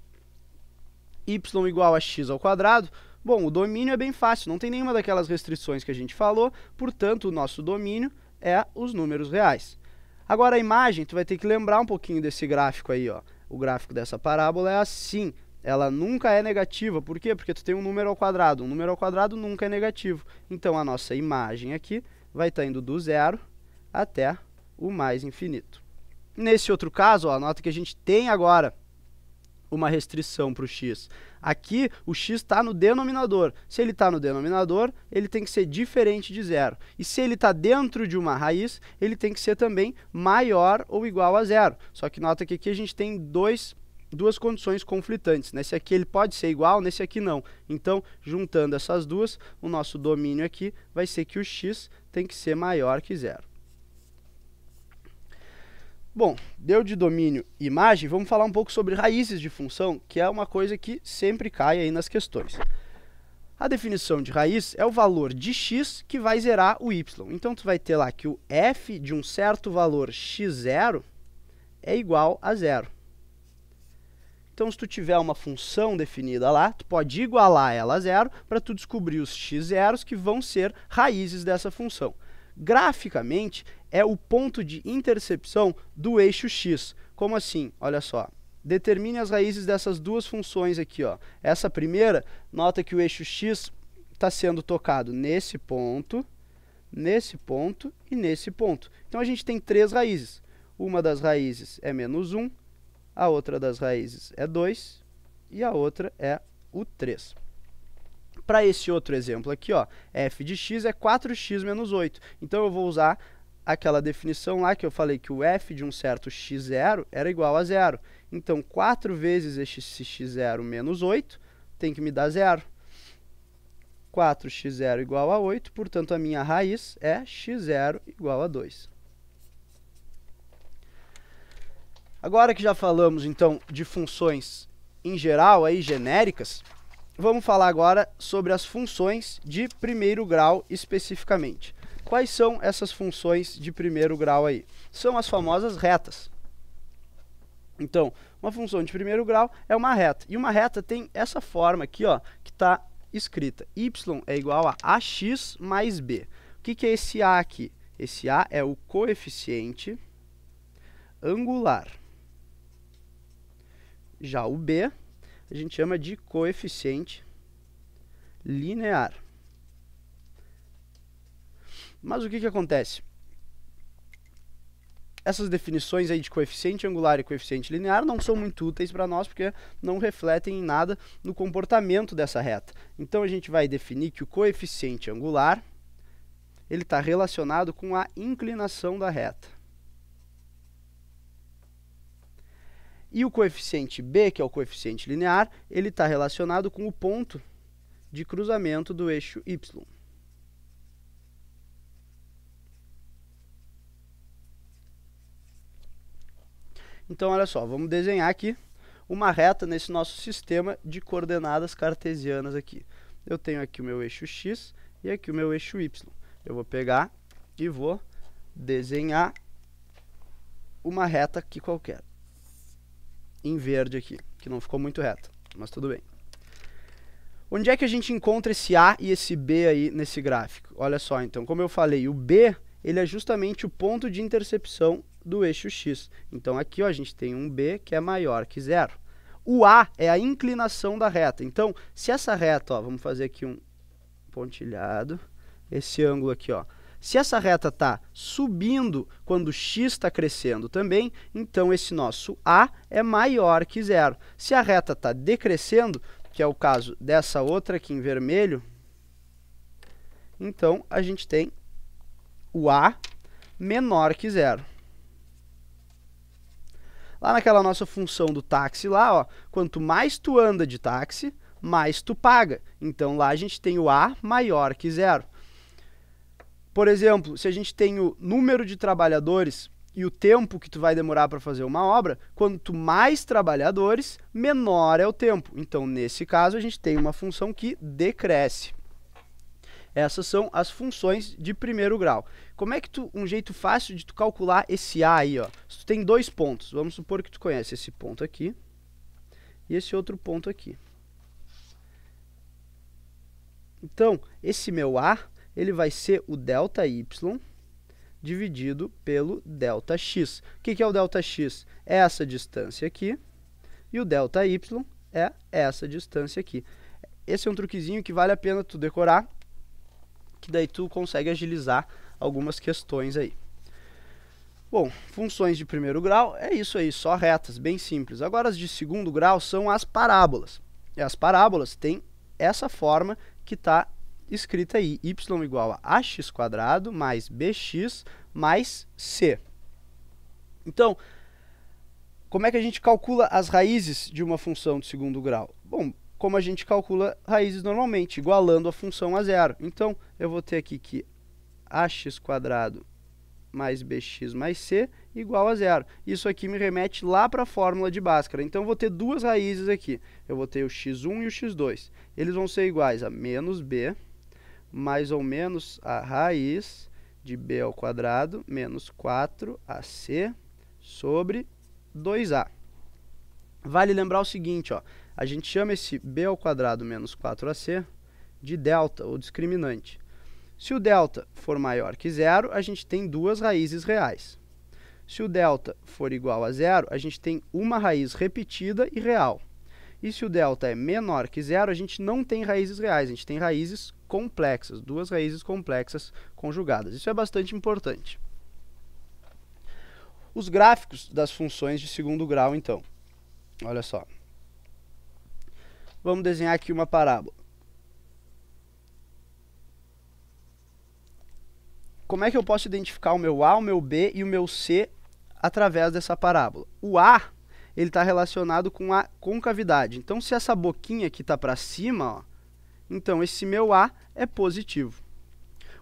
y igual a x ao quadrado, Bom, o domínio é bem fácil, não tem nenhuma daquelas restrições que a gente falou, portanto, o nosso domínio é os números reais. Agora a imagem, tu vai ter que lembrar um pouquinho desse gráfico aí, ó. O gráfico dessa parábola é assim, ela nunca é negativa. Por quê? Porque tu tem um número ao quadrado, um número ao quadrado nunca é negativo. Então a nossa imagem aqui vai estar tá indo do zero até o mais infinito. Nesse outro caso, ó, a nota que a gente tem agora uma restrição para o x. Aqui, o x está no denominador. Se ele está no denominador, ele tem que ser diferente de zero. E se ele está dentro de uma raiz, ele tem que ser também maior ou igual a zero. Só que nota que aqui a gente tem dois, duas condições conflitantes. Nesse né? aqui ele pode ser igual, nesse aqui não. Então, juntando essas duas, o nosso domínio aqui vai ser que o x tem que ser maior que zero. Bom, deu de domínio imagem, vamos falar um pouco sobre raízes de função, que é uma coisa que sempre cai aí nas questões. A definição de raiz é o valor de x que vai zerar o y. Então, tu vai ter lá que o f de um certo valor x0 é igual a zero. Então, se tu tiver uma função definida lá, tu pode igualar ela a zero para tu descobrir os x zeros que vão ser raízes dessa função. Graficamente, é o ponto de intercepção do eixo x. Como assim? Olha só. Determine as raízes dessas duas funções aqui. Ó. Essa primeira, nota que o eixo x está sendo tocado nesse ponto, nesse ponto e nesse ponto. Então a gente tem três raízes. Uma das raízes é menos 1, a outra das raízes é 2 e a outra é o 3. Para esse outro exemplo aqui, ó, f de x é 4x menos 8. Então eu vou usar aquela definição lá que eu falei que o f de um certo x0 era igual a zero. Então, 4 vezes esse x0 menos 8 tem que me dar zero. 4x0 igual a 8, portanto, a minha raiz é x0 igual a 2. Agora que já falamos, então, de funções em geral, aí, genéricas, vamos falar agora sobre as funções de primeiro grau especificamente. Quais são essas funções de primeiro grau aí? São as famosas retas. Então, uma função de primeiro grau é uma reta. E uma reta tem essa forma aqui, ó, que está escrita. y é igual a ax mais b. O que, que é esse a aqui? Esse a é o coeficiente angular. Já o b a gente chama de coeficiente linear. Mas o que, que acontece? Essas definições aí de coeficiente angular e coeficiente linear não são muito úteis para nós porque não refletem em nada no comportamento dessa reta. Então a gente vai definir que o coeficiente angular ele está relacionado com a inclinação da reta. E o coeficiente b, que é o coeficiente linear, ele está relacionado com o ponto de cruzamento do eixo y. Então, olha só, vamos desenhar aqui uma reta nesse nosso sistema de coordenadas cartesianas aqui. Eu tenho aqui o meu eixo x e aqui o meu eixo y. Eu vou pegar e vou desenhar uma reta aqui qualquer. Em verde aqui, que não ficou muito reta, mas tudo bem. Onde é que a gente encontra esse A e esse B aí nesse gráfico? Olha só, então, como eu falei, o B ele é justamente o ponto de intercepção do eixo X. Então aqui ó, a gente tem um B que é maior que zero. O A é a inclinação da reta. Então, se essa reta, ó, vamos fazer aqui um pontilhado, esse ângulo aqui, ó. Se essa reta está subindo quando x está crescendo também, então esse nosso A é maior que zero. Se a reta está decrescendo, que é o caso dessa outra aqui em vermelho, então a gente tem o A menor que zero. Lá naquela nossa função do táxi lá, ó, quanto mais tu anda de táxi, mais tu paga. Então lá a gente tem o A maior que zero. Por exemplo, se a gente tem o número de trabalhadores e o tempo que tu vai demorar para fazer uma obra, quanto mais trabalhadores, menor é o tempo. Então, nesse caso, a gente tem uma função que decresce. Essas são as funções de primeiro grau. Como é que tu, um jeito fácil de tu calcular esse A aí, ó. Se tu tem dois pontos, vamos supor que tu conhece esse ponto aqui e esse outro ponto aqui. Então, esse meu A, ele vai ser o delta Y dividido pelo delta X. O que, que é o delta X? É essa distância aqui e o delta Y é essa distância aqui. Esse é um truquezinho que vale a pena tu decorar que daí tu consegue agilizar algumas questões aí. Bom, funções de primeiro grau é isso aí, só retas, bem simples. Agora as de segundo grau são as parábolas. E as parábolas têm essa forma que está escrita aí, y igual a ax mais bx mais c. Então, como é que a gente calcula as raízes de uma função de segundo grau? Bom, como a gente calcula raízes normalmente, igualando a função a zero. Então, eu vou ter aqui que ax² mais bx mais c igual a zero. Isso aqui me remete lá para a fórmula de Bhaskara. Então, eu vou ter duas raízes aqui. Eu vou ter o x1 e o x2. Eles vão ser iguais a menos b mais ou menos a raiz de b ao quadrado menos 4ac sobre 2a. Vale lembrar o seguinte, ó, a gente chama esse b ao quadrado menos 4ac de delta, ou discriminante. Se o delta for maior que zero, a gente tem duas raízes reais. Se o delta for igual a zero, a gente tem uma raiz repetida e real. E se o delta é menor que zero, a gente não tem raízes reais, a gente tem raízes complexas, duas raízes complexas conjugadas. Isso é bastante importante. Os gráficos das funções de segundo grau, então. Olha só. Vamos desenhar aqui uma parábola. Como é que eu posso identificar o meu A, o meu B e o meu C através dessa parábola? O A ele está relacionado com a concavidade. Então, se essa boquinha aqui está para cima, ó, então esse meu A é positivo.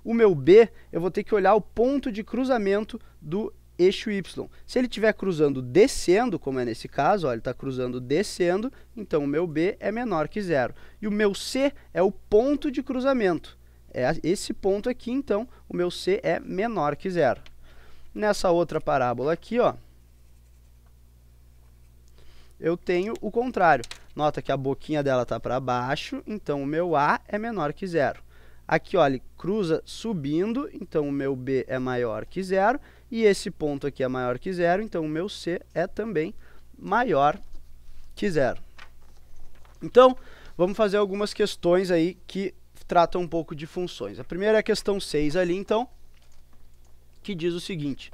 O meu B, eu vou ter que olhar o ponto de cruzamento do eixo Y. Se ele estiver cruzando descendo, como é nesse caso, ó, ele está cruzando descendo, então o meu B é menor que zero. E o meu C é o ponto de cruzamento. É esse ponto aqui, então, o meu C é menor que zero. Nessa outra parábola aqui, ó, eu tenho o contrário. Nota que a boquinha dela está para baixo, então o meu A é menor que zero. Aqui, olha, cruza subindo, então o meu B é maior que zero. E esse ponto aqui é maior que zero, então o meu C é também maior que zero. Então, vamos fazer algumas questões aí que tratam um pouco de funções. A primeira é a questão 6 ali, então, que diz o seguinte.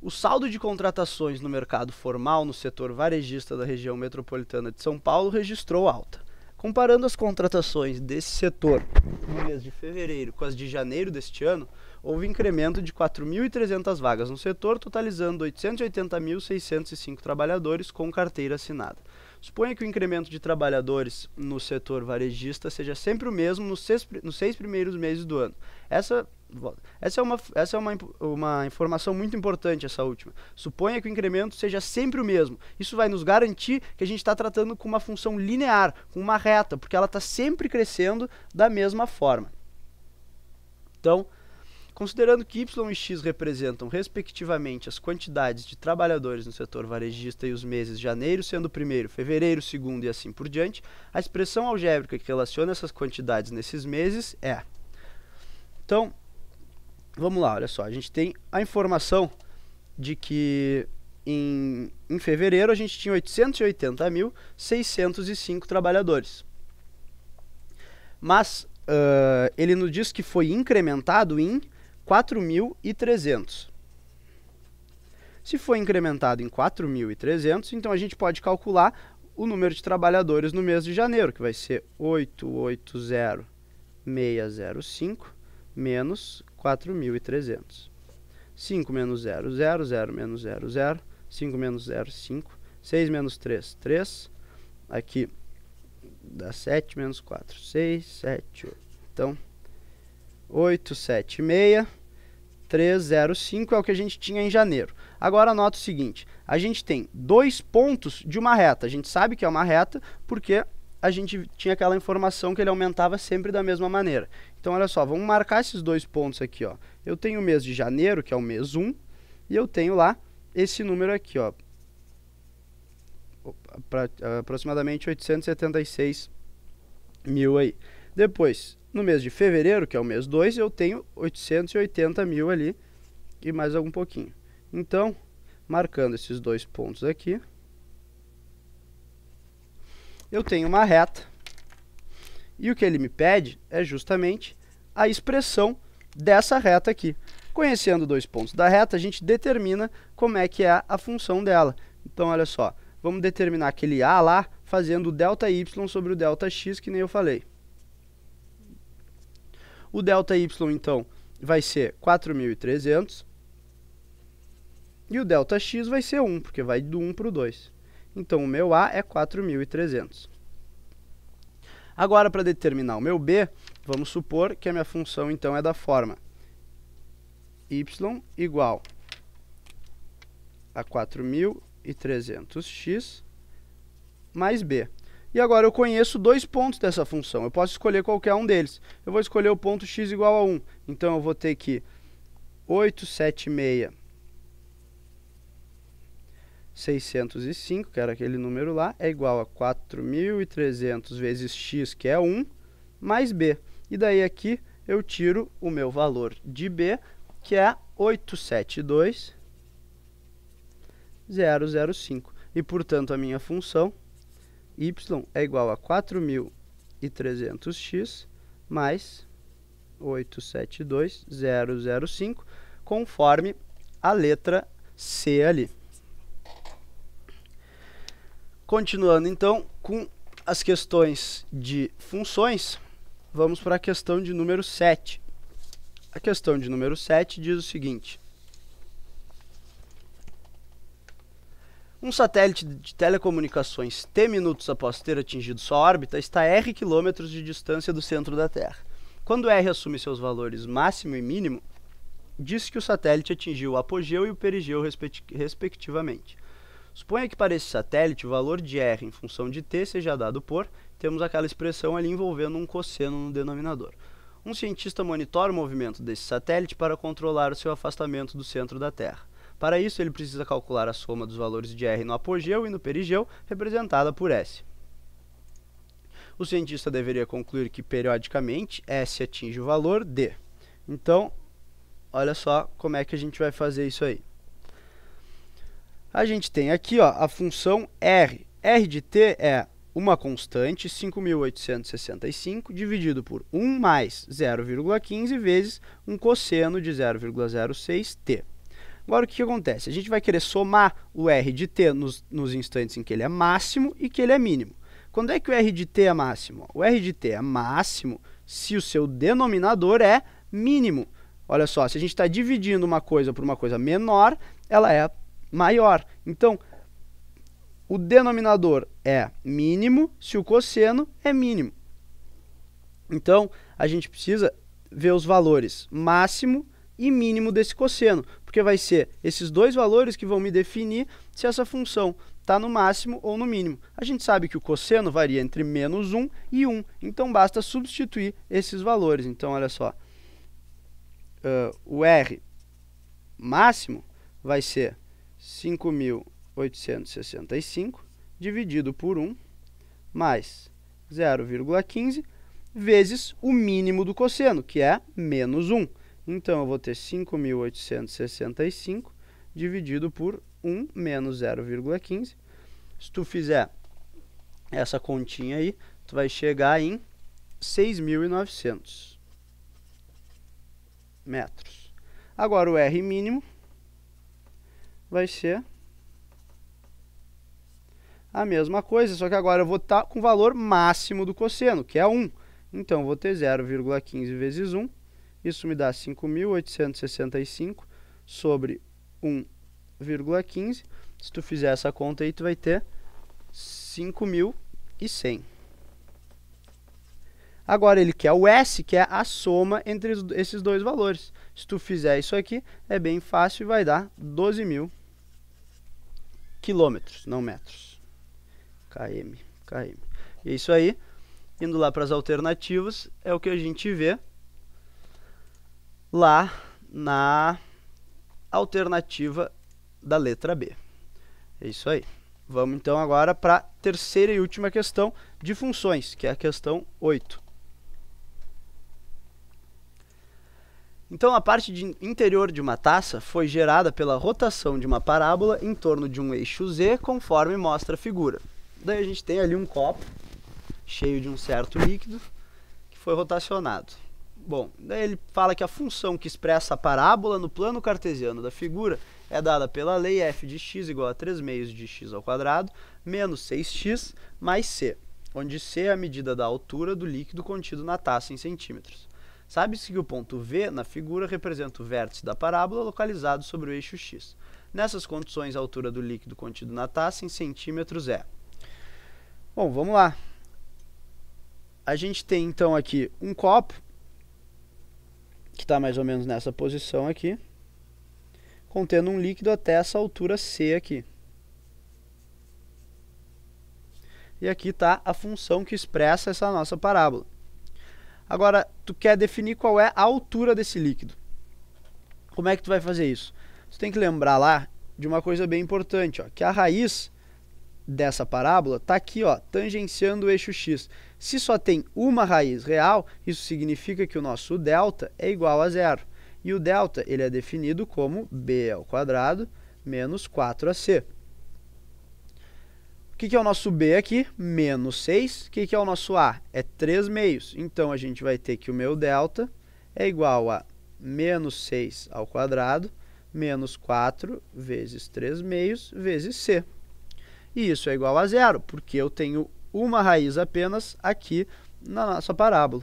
O saldo de contratações no mercado formal no setor varejista da região metropolitana de São Paulo registrou alta. Comparando as contratações desse setor no mês de fevereiro com as de janeiro deste ano, houve incremento de 4.300 vagas no setor, totalizando 880.605 trabalhadores com carteira assinada. Suponha que o incremento de trabalhadores no setor varejista seja sempre o mesmo nos seis, nos seis primeiros meses do ano. Essa essa é, uma, essa é uma, uma informação muito importante, essa última. Suponha que o incremento seja sempre o mesmo. Isso vai nos garantir que a gente está tratando com uma função linear, com uma reta, porque ela está sempre crescendo da mesma forma. Então, Considerando que Y e X representam, respectivamente, as quantidades de trabalhadores no setor varejista e os meses janeiro sendo o primeiro, fevereiro segundo e assim por diante, a expressão algébrica que relaciona essas quantidades nesses meses é. Então, vamos lá, olha só, a gente tem a informação de que em, em fevereiro a gente tinha 880.605 trabalhadores. Mas uh, ele nos diz que foi incrementado em 4.300. Se for incrementado em 4.300, então a gente pode calcular o número de trabalhadores no mês de janeiro, que vai ser 880605 menos 4.300. 5 menos 0, 0, 0 menos 0, 0, 5 menos 0, 5, 6 menos 3, 3, aqui dá 7 menos 4, 6, 7, 8. Então, 876 305 é o que a gente tinha em janeiro. Agora anota o seguinte: a gente tem dois pontos de uma reta. A gente sabe que é uma reta porque a gente tinha aquela informação que ele aumentava sempre da mesma maneira. Então olha só, vamos marcar esses dois pontos aqui, ó. Eu tenho o mês de janeiro, que é o mês 1, e eu tenho lá esse número aqui, ó. pra, ah, aproximadamente 876 mil aí. Depois, no mês de fevereiro, que é o mês 2, eu tenho 880 mil ali e mais algum pouquinho. Então, marcando esses dois pontos aqui, eu tenho uma reta. E o que ele me pede é justamente a expressão dessa reta aqui. Conhecendo dois pontos da reta, a gente determina como é que é a função dela. Então, olha só, vamos determinar aquele A lá fazendo o delta y sobre o delta x, que nem eu falei. O delta y, então, vai ser 4.300. E o delta x vai ser 1, porque vai do 1 para o 2. Então, o meu A é 4.300. Agora, para determinar o meu B, vamos supor que a minha função, então, é da forma y igual a 4.300x mais b. E agora eu conheço dois pontos dessa função. Eu posso escolher qualquer um deles. Eu vou escolher o ponto x igual a 1. Então eu vou ter que 8, 7, 6, 605, que era aquele número lá, é igual a 4.300 vezes x, que é 1, mais b. E daí aqui eu tiro o meu valor de b, que é 872,005. E, portanto, a minha função y é igual a 4.300x mais 872005, conforme a letra C ali. Continuando então com as questões de funções, vamos para a questão de número 7. A questão de número 7 diz o seguinte: Um satélite de telecomunicações T minutos após ter atingido sua órbita está a R quilômetros de distância do centro da Terra. Quando R assume seus valores máximo e mínimo, diz que o satélite atingiu o apogeu e o perigeu respectivamente. Suponha que para esse satélite o valor de R em função de T seja dado por, temos aquela expressão ali envolvendo um cosseno no denominador. Um cientista monitora o movimento desse satélite para controlar o seu afastamento do centro da Terra. Para isso, ele precisa calcular a soma dos valores de R no apogeu e no perigeu, representada por S. O cientista deveria concluir que, periodicamente, S atinge o valor D. Então, olha só como é que a gente vai fazer isso aí. A gente tem aqui ó, a função R. R de t é uma constante, 5.865, dividido por 1 mais 0,15 vezes um cosseno de 0,06t. Agora, o que acontece? A gente vai querer somar o R de t nos, nos instantes em que ele é máximo e que ele é mínimo. Quando é que o R de t é máximo? O R de t é máximo se o seu denominador é mínimo. Olha só, se a gente está dividindo uma coisa por uma coisa menor, ela é maior. Então, o denominador é mínimo se o cosseno é mínimo. Então, a gente precisa ver os valores máximo e mínimo desse cosseno, porque vai ser esses dois valores que vão me definir se essa função está no máximo ou no mínimo. A gente sabe que o cosseno varia entre menos 1 e 1, então basta substituir esses valores. Então, olha só, uh, o R máximo vai ser 5.865 dividido por 1 mais 0,15 vezes o mínimo do cosseno, que é menos 1. Então, eu vou ter 5.865 dividido por 1 menos 0,15. Se tu fizer essa continha aí, tu vai chegar em 6.900 metros. Agora, o R mínimo vai ser a mesma coisa, só que agora eu vou estar tá com o valor máximo do cosseno, que é 1. Então, eu vou ter 0,15 vezes 1 isso me dá 5.865 sobre 1,15. Se tu fizer essa conta aí, tu vai ter 5.100. Agora ele quer o S, que é a soma entre esses dois valores. Se tu fizer isso aqui, é bem fácil e vai dar 12.000 mil quilômetros, não metros. KM, KM. E é isso aí. Indo lá para as alternativas, é o que a gente vê lá na alternativa da letra B. É isso aí. Vamos então agora para a terceira e última questão de funções, que é a questão 8. Então, a parte de interior de uma taça foi gerada pela rotação de uma parábola em torno de um eixo z, conforme mostra a figura. Daí a gente tem ali um copo cheio de um certo líquido que foi rotacionado. Bom, daí ele fala que a função que expressa a parábola no plano cartesiano da figura é dada pela lei f de x igual a 3 meios de x ao quadrado menos 6x mais c, onde c é a medida da altura do líquido contido na taça em centímetros. Sabe-se que o ponto V na figura representa o vértice da parábola localizado sobre o eixo x. Nessas condições, a altura do líquido contido na taça em centímetros é. Bom, vamos lá. A gente tem então aqui um copo que está mais ou menos nessa posição aqui, contendo um líquido até essa altura C aqui. E aqui está a função que expressa essa nossa parábola. Agora, tu quer definir qual é a altura desse líquido. Como é que tu vai fazer isso? Tu tem que lembrar lá de uma coisa bem importante, ó, que a raiz dessa parábola está aqui, ó, tangenciando o eixo x. Se só tem uma raiz real, isso significa que o nosso delta é igual a zero. E o delta ele é definido como b ao quadrado menos 4ac. O que, é o nosso b aqui? Menos 6. O que, que é o nosso a? É 3 meios. Então, a gente vai ter que o meu delta é igual a menos 6 ao quadrado menos 4 vezes 3 meios vezes c. E isso é igual a zero, porque eu tenho uma raiz apenas aqui na nossa parábola.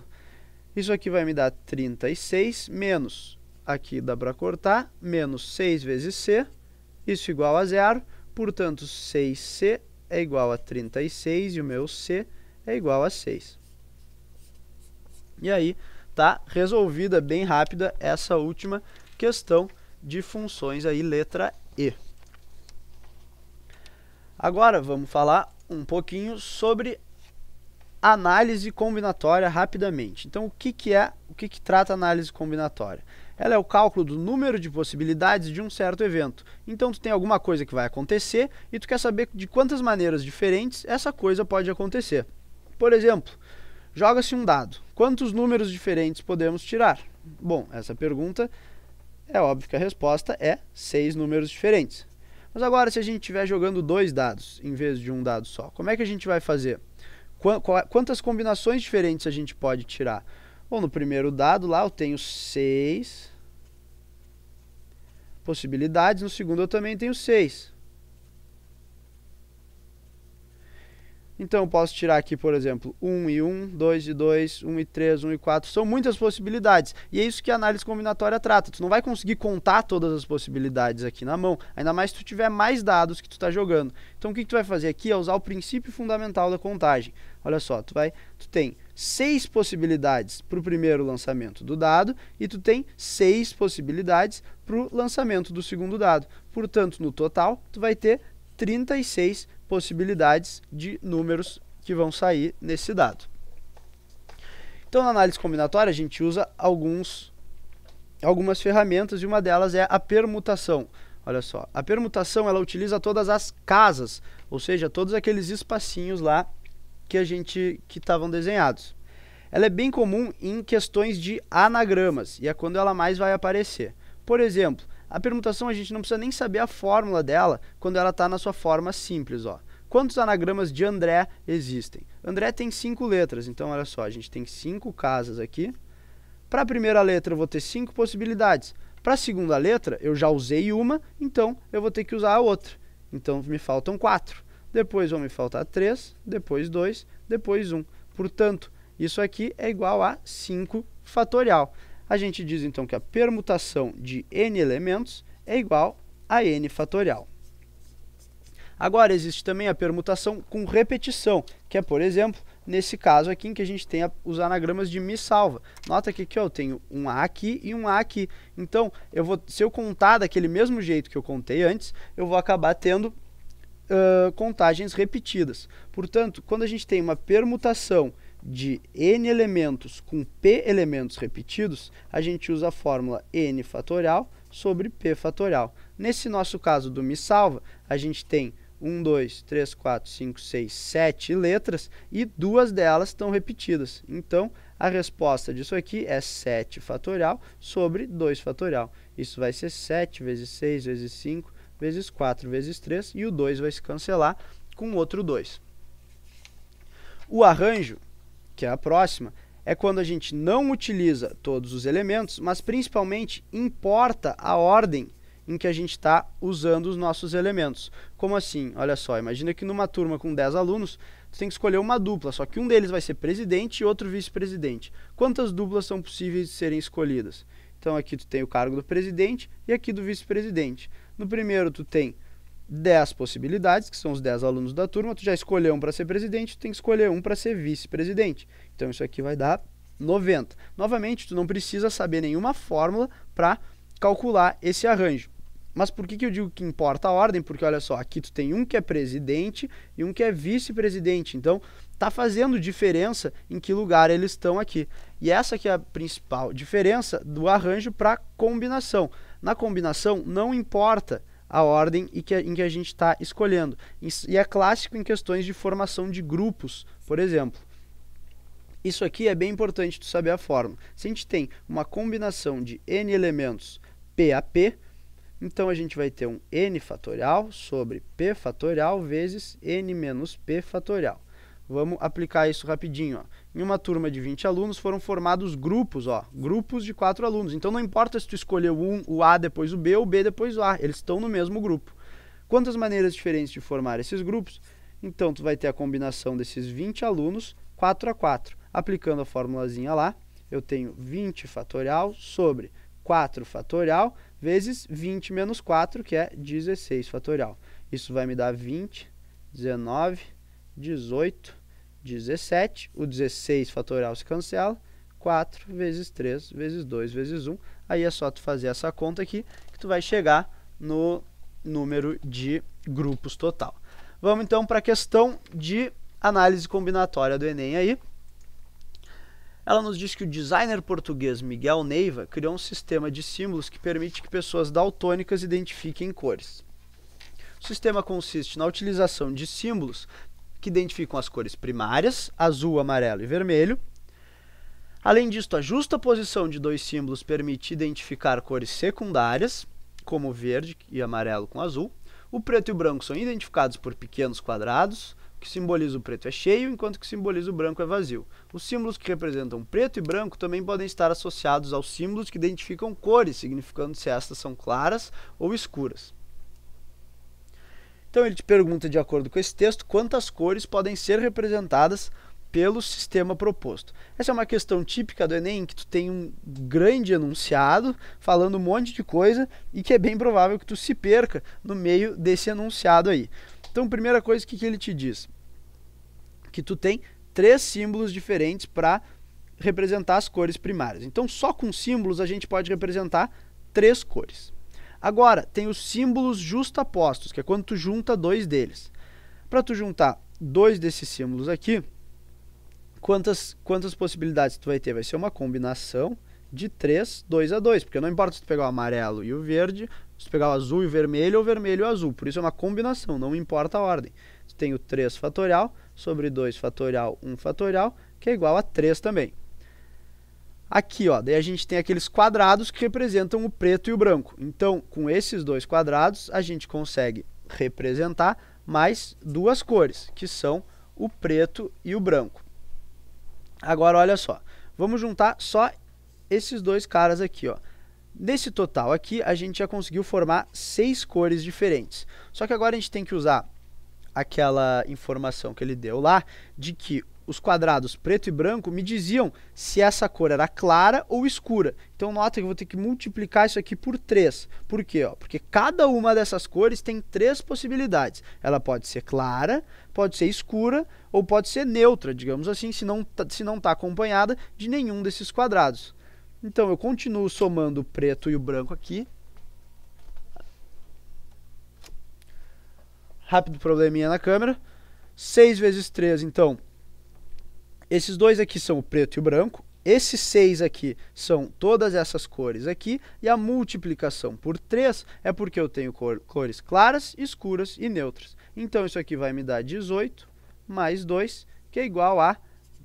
Isso aqui vai me dar 36 menos, aqui dá para cortar, menos 6 vezes C, isso igual a zero, portanto 6C é igual a 36 e o meu C é igual a 6. E aí, tá resolvida bem rápida essa última questão de funções aí, letra E. Agora vamos falar um pouquinho sobre análise combinatória rapidamente. Então, o que, que é, o que, que trata análise combinatória? Ela é o cálculo do número de possibilidades de um certo evento. Então, tu tem alguma coisa que vai acontecer e tu quer saber de quantas maneiras diferentes essa coisa pode acontecer. Por exemplo, joga-se um dado. Quantos números diferentes podemos tirar? Bom, essa pergunta é óbvio que a resposta é seis números diferentes. Mas agora, se a gente estiver jogando dois dados em vez de um dado só, como é que a gente vai fazer? Quantas combinações diferentes a gente pode tirar? Bom, no primeiro dado lá eu tenho seis possibilidades, no segundo eu também tenho seis. Então eu posso tirar aqui, por exemplo, 1 e 1, 2 e 2, 1 e 3, 1 e 4. São muitas possibilidades. E é isso que a análise combinatória trata. Tu não vai conseguir contar todas as possibilidades aqui na mão, ainda mais se tu tiver mais dados que tu está jogando. Então o que, que tu vai fazer aqui é usar o princípio fundamental da contagem. Olha só, tu vai, tu tem 6 possibilidades para o primeiro lançamento do dado e tu tem 6 possibilidades para o lançamento do segundo dado. Portanto, no total, tu vai ter 36 possibilidades possibilidades de números que vão sair nesse dado. Então, na análise combinatória, a gente usa alguns, algumas ferramentas e uma delas é a permutação. Olha só, a permutação ela utiliza todas as casas, ou seja, todos aqueles espacinhos lá que a gente que estavam desenhados. Ela é bem comum em questões de anagramas e é quando ela mais vai aparecer. Por exemplo, a permutação a gente não precisa nem saber a fórmula dela quando ela está na sua forma simples, ó. Quantos anagramas de André existem? André tem cinco letras, então olha só, a gente tem cinco casas aqui. Para a primeira letra eu vou ter cinco possibilidades. Para a segunda letra eu já usei uma, então eu vou ter que usar a outra. Então me faltam quatro. Depois vão me faltar três, depois dois, depois um. Portanto, isso aqui é igual a 5 fatorial. A gente diz então que a permutação de n elementos é igual a n fatorial. Agora, existe também a permutação com repetição, que é, por exemplo, nesse caso aqui em que a gente tem a, os anagramas de missalva. Nota que aqui ó, eu tenho um A aqui e um A aqui. Então, eu vou, se eu contar daquele mesmo jeito que eu contei antes, eu vou acabar tendo uh, contagens repetidas. Portanto, quando a gente tem uma permutação de n elementos com p elementos repetidos, a gente usa a fórmula n fatorial sobre p fatorial. Nesse nosso caso do me salva, a gente tem 1, 2, 3, 4, 5, 6, 7 letras e duas delas estão repetidas. Então, a resposta disso aqui é 7 fatorial sobre 2 fatorial. Isso vai ser 7 vezes 6 vezes 5 vezes 4 vezes 3 e o 2 vai se cancelar com outro 2. O arranjo que é a próxima, é quando a gente não utiliza todos os elementos, mas principalmente importa a ordem em que a gente está usando os nossos elementos. Como assim? Olha só, imagina que numa turma com 10 alunos, você tem que escolher uma dupla, só que um deles vai ser presidente e outro vice-presidente. Quantas duplas são possíveis de serem escolhidas? Então aqui tu tem o cargo do presidente e aqui do vice-presidente. No primeiro tu tem 10 possibilidades, que são os 10 alunos da turma, tu já escolheu um para ser presidente, tu tem que escolher um para ser vice-presidente. Então isso aqui vai dar 90. Novamente, tu não precisa saber nenhuma fórmula para calcular esse arranjo. Mas por que, que eu digo que importa a ordem? Porque olha só, aqui tu tem um que é presidente e um que é vice-presidente. Então, tá fazendo diferença em que lugar eles estão aqui. E essa que é a principal diferença do arranjo para combinação. Na combinação não importa a ordem e que, em que a gente está escolhendo. E é clássico em questões de formação de grupos, por exemplo. Isso aqui é bem importante tu saber a forma. Se a gente tem uma combinação de n elementos p a p, então a gente vai ter um n fatorial sobre p fatorial vezes n menos p fatorial. Vamos aplicar isso rapidinho. Ó. Em uma turma de 20 alunos foram formados grupos, ó, grupos de quatro alunos. Então não importa se tu escolheu um, o A depois o B, o B depois o A, eles estão no mesmo grupo. Quantas maneiras diferentes de formar esses grupos? Então tu vai ter a combinação desses 20 alunos, 4 a 4. Aplicando a formulazinha lá, eu tenho 20 fatorial sobre 4 fatorial vezes 20 menos 4, que é 16 fatorial. Isso vai me dar 20, 19, 18 17. O 16 fatorial se cancela. 4 vezes 3 vezes 2 vezes 1. Aí é só tu fazer essa conta aqui que tu vai chegar no número de grupos total. Vamos então para a questão de análise combinatória do Enem aí. Ela nos diz que o designer português Miguel Neiva criou um sistema de símbolos que permite que pessoas daltônicas identifiquem cores. O sistema consiste na utilização de símbolos que identificam as cores primárias, azul, amarelo e vermelho. Além disso, a justa posição de dois símbolos permite identificar cores secundárias, como verde e amarelo com azul. O preto e o branco são identificados por pequenos quadrados, o que simboliza o preto é cheio, enquanto que simboliza o branco é vazio. Os símbolos que representam preto e branco também podem estar associados aos símbolos que identificam cores, significando se estas são claras ou escuras. Então ele te pergunta, de acordo com esse texto, quantas cores podem ser representadas pelo sistema proposto. Essa é uma questão típica do Enem, que tu tem um grande enunciado falando um monte de coisa e que é bem provável que tu se perca no meio desse enunciado aí. Então, primeira coisa, o que, que ele te diz? Que tu tem três símbolos diferentes para representar as cores primárias. Então, só com símbolos a gente pode representar três cores. Agora, tem os símbolos justapostos, que é quando tu junta dois deles. Para tu juntar dois desses símbolos aqui, quantas, quantas possibilidades tu vai ter? Vai ser uma combinação de 3, 2 a 2, porque não importa se tu pegar o amarelo e o verde, se tu pegar o azul e o vermelho ou o vermelho e o azul, por isso é uma combinação, não importa a ordem. Tu tem o 3 fatorial sobre 2 fatorial 1 fatorial, que é igual a 3 também. Aqui, ó, daí a gente tem aqueles quadrados que representam o preto e o branco. Então, com esses dois quadrados, a gente consegue representar mais duas cores, que são o preto e o branco. Agora, olha só, vamos juntar só esses dois caras aqui, ó. Nesse total aqui, a gente já conseguiu formar seis cores diferentes. Só que agora a gente tem que usar aquela informação que ele deu lá de que os quadrados preto e branco me diziam se essa cor era clara ou escura. Então nota que eu vou ter que multiplicar isso aqui por 3. Por quê? porque cada uma dessas cores tem três possibilidades. Ela pode ser clara, pode ser escura ou pode ser neutra, digamos assim, se não está tá acompanhada de nenhum desses quadrados. Então eu continuo somando o preto e o branco aqui. Rápido probleminha na câmera. 6 vezes 3, então, esses dois aqui são o preto e o branco. Esses seis aqui são todas essas cores aqui. E a multiplicação por 3 é porque eu tenho cor, cores claras, escuras e neutras. Então isso aqui vai me dar 18 mais 2, que é igual a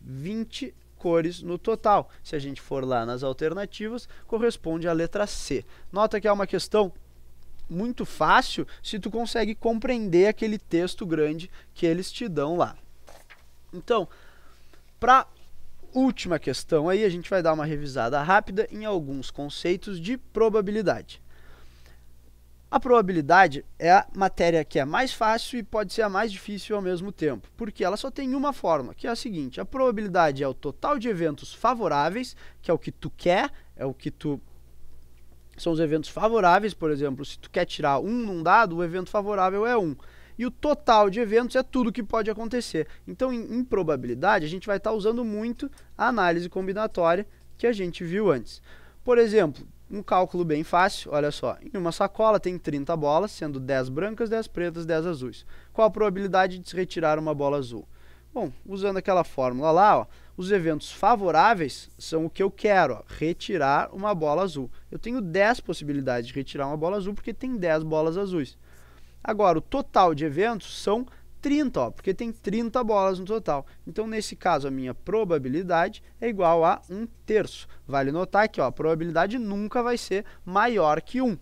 20 cores no total. Se a gente for lá nas alternativas, corresponde à letra C. Nota que é uma questão muito fácil se tu consegue compreender aquele texto grande que eles te dão lá. Então, para última questão aí, a gente vai dar uma revisada rápida em alguns conceitos de probabilidade. A probabilidade é a matéria que é mais fácil e pode ser a mais difícil ao mesmo tempo, porque ela só tem uma forma, que é a seguinte: a probabilidade é o total de eventos favoráveis, que é o que tu quer, é o que tu são os eventos favoráveis, por exemplo, se tu quer tirar um num dado, o evento favorável é um. E o total de eventos é tudo que pode acontecer. Então, em, em probabilidade, a gente vai estar tá usando muito a análise combinatória que a gente viu antes. Por exemplo, um cálculo bem fácil, olha só. Em uma sacola tem 30 bolas, sendo 10 brancas, 10 pretas, 10 azuis. Qual a probabilidade de se retirar uma bola azul? Bom, usando aquela fórmula lá, ó, os eventos favoráveis são o que eu quero, ó, retirar uma bola azul. Eu tenho 10 possibilidades de retirar uma bola azul porque tem 10 bolas azuis. Agora, o total de eventos são 30, ó, porque tem 30 bolas no total. Então, nesse caso, a minha probabilidade é igual a 1 terço. Vale notar que ó, a probabilidade nunca vai ser maior que 1,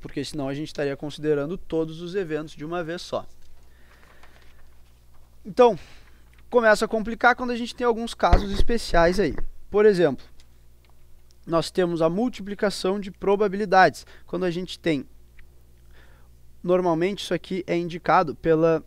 porque senão a gente estaria considerando todos os eventos de uma vez só. Então, começa a complicar quando a gente tem alguns casos especiais aí. Por exemplo, nós temos a multiplicação de probabilidades. Quando a gente tem Normalmente isso aqui é indicado pela,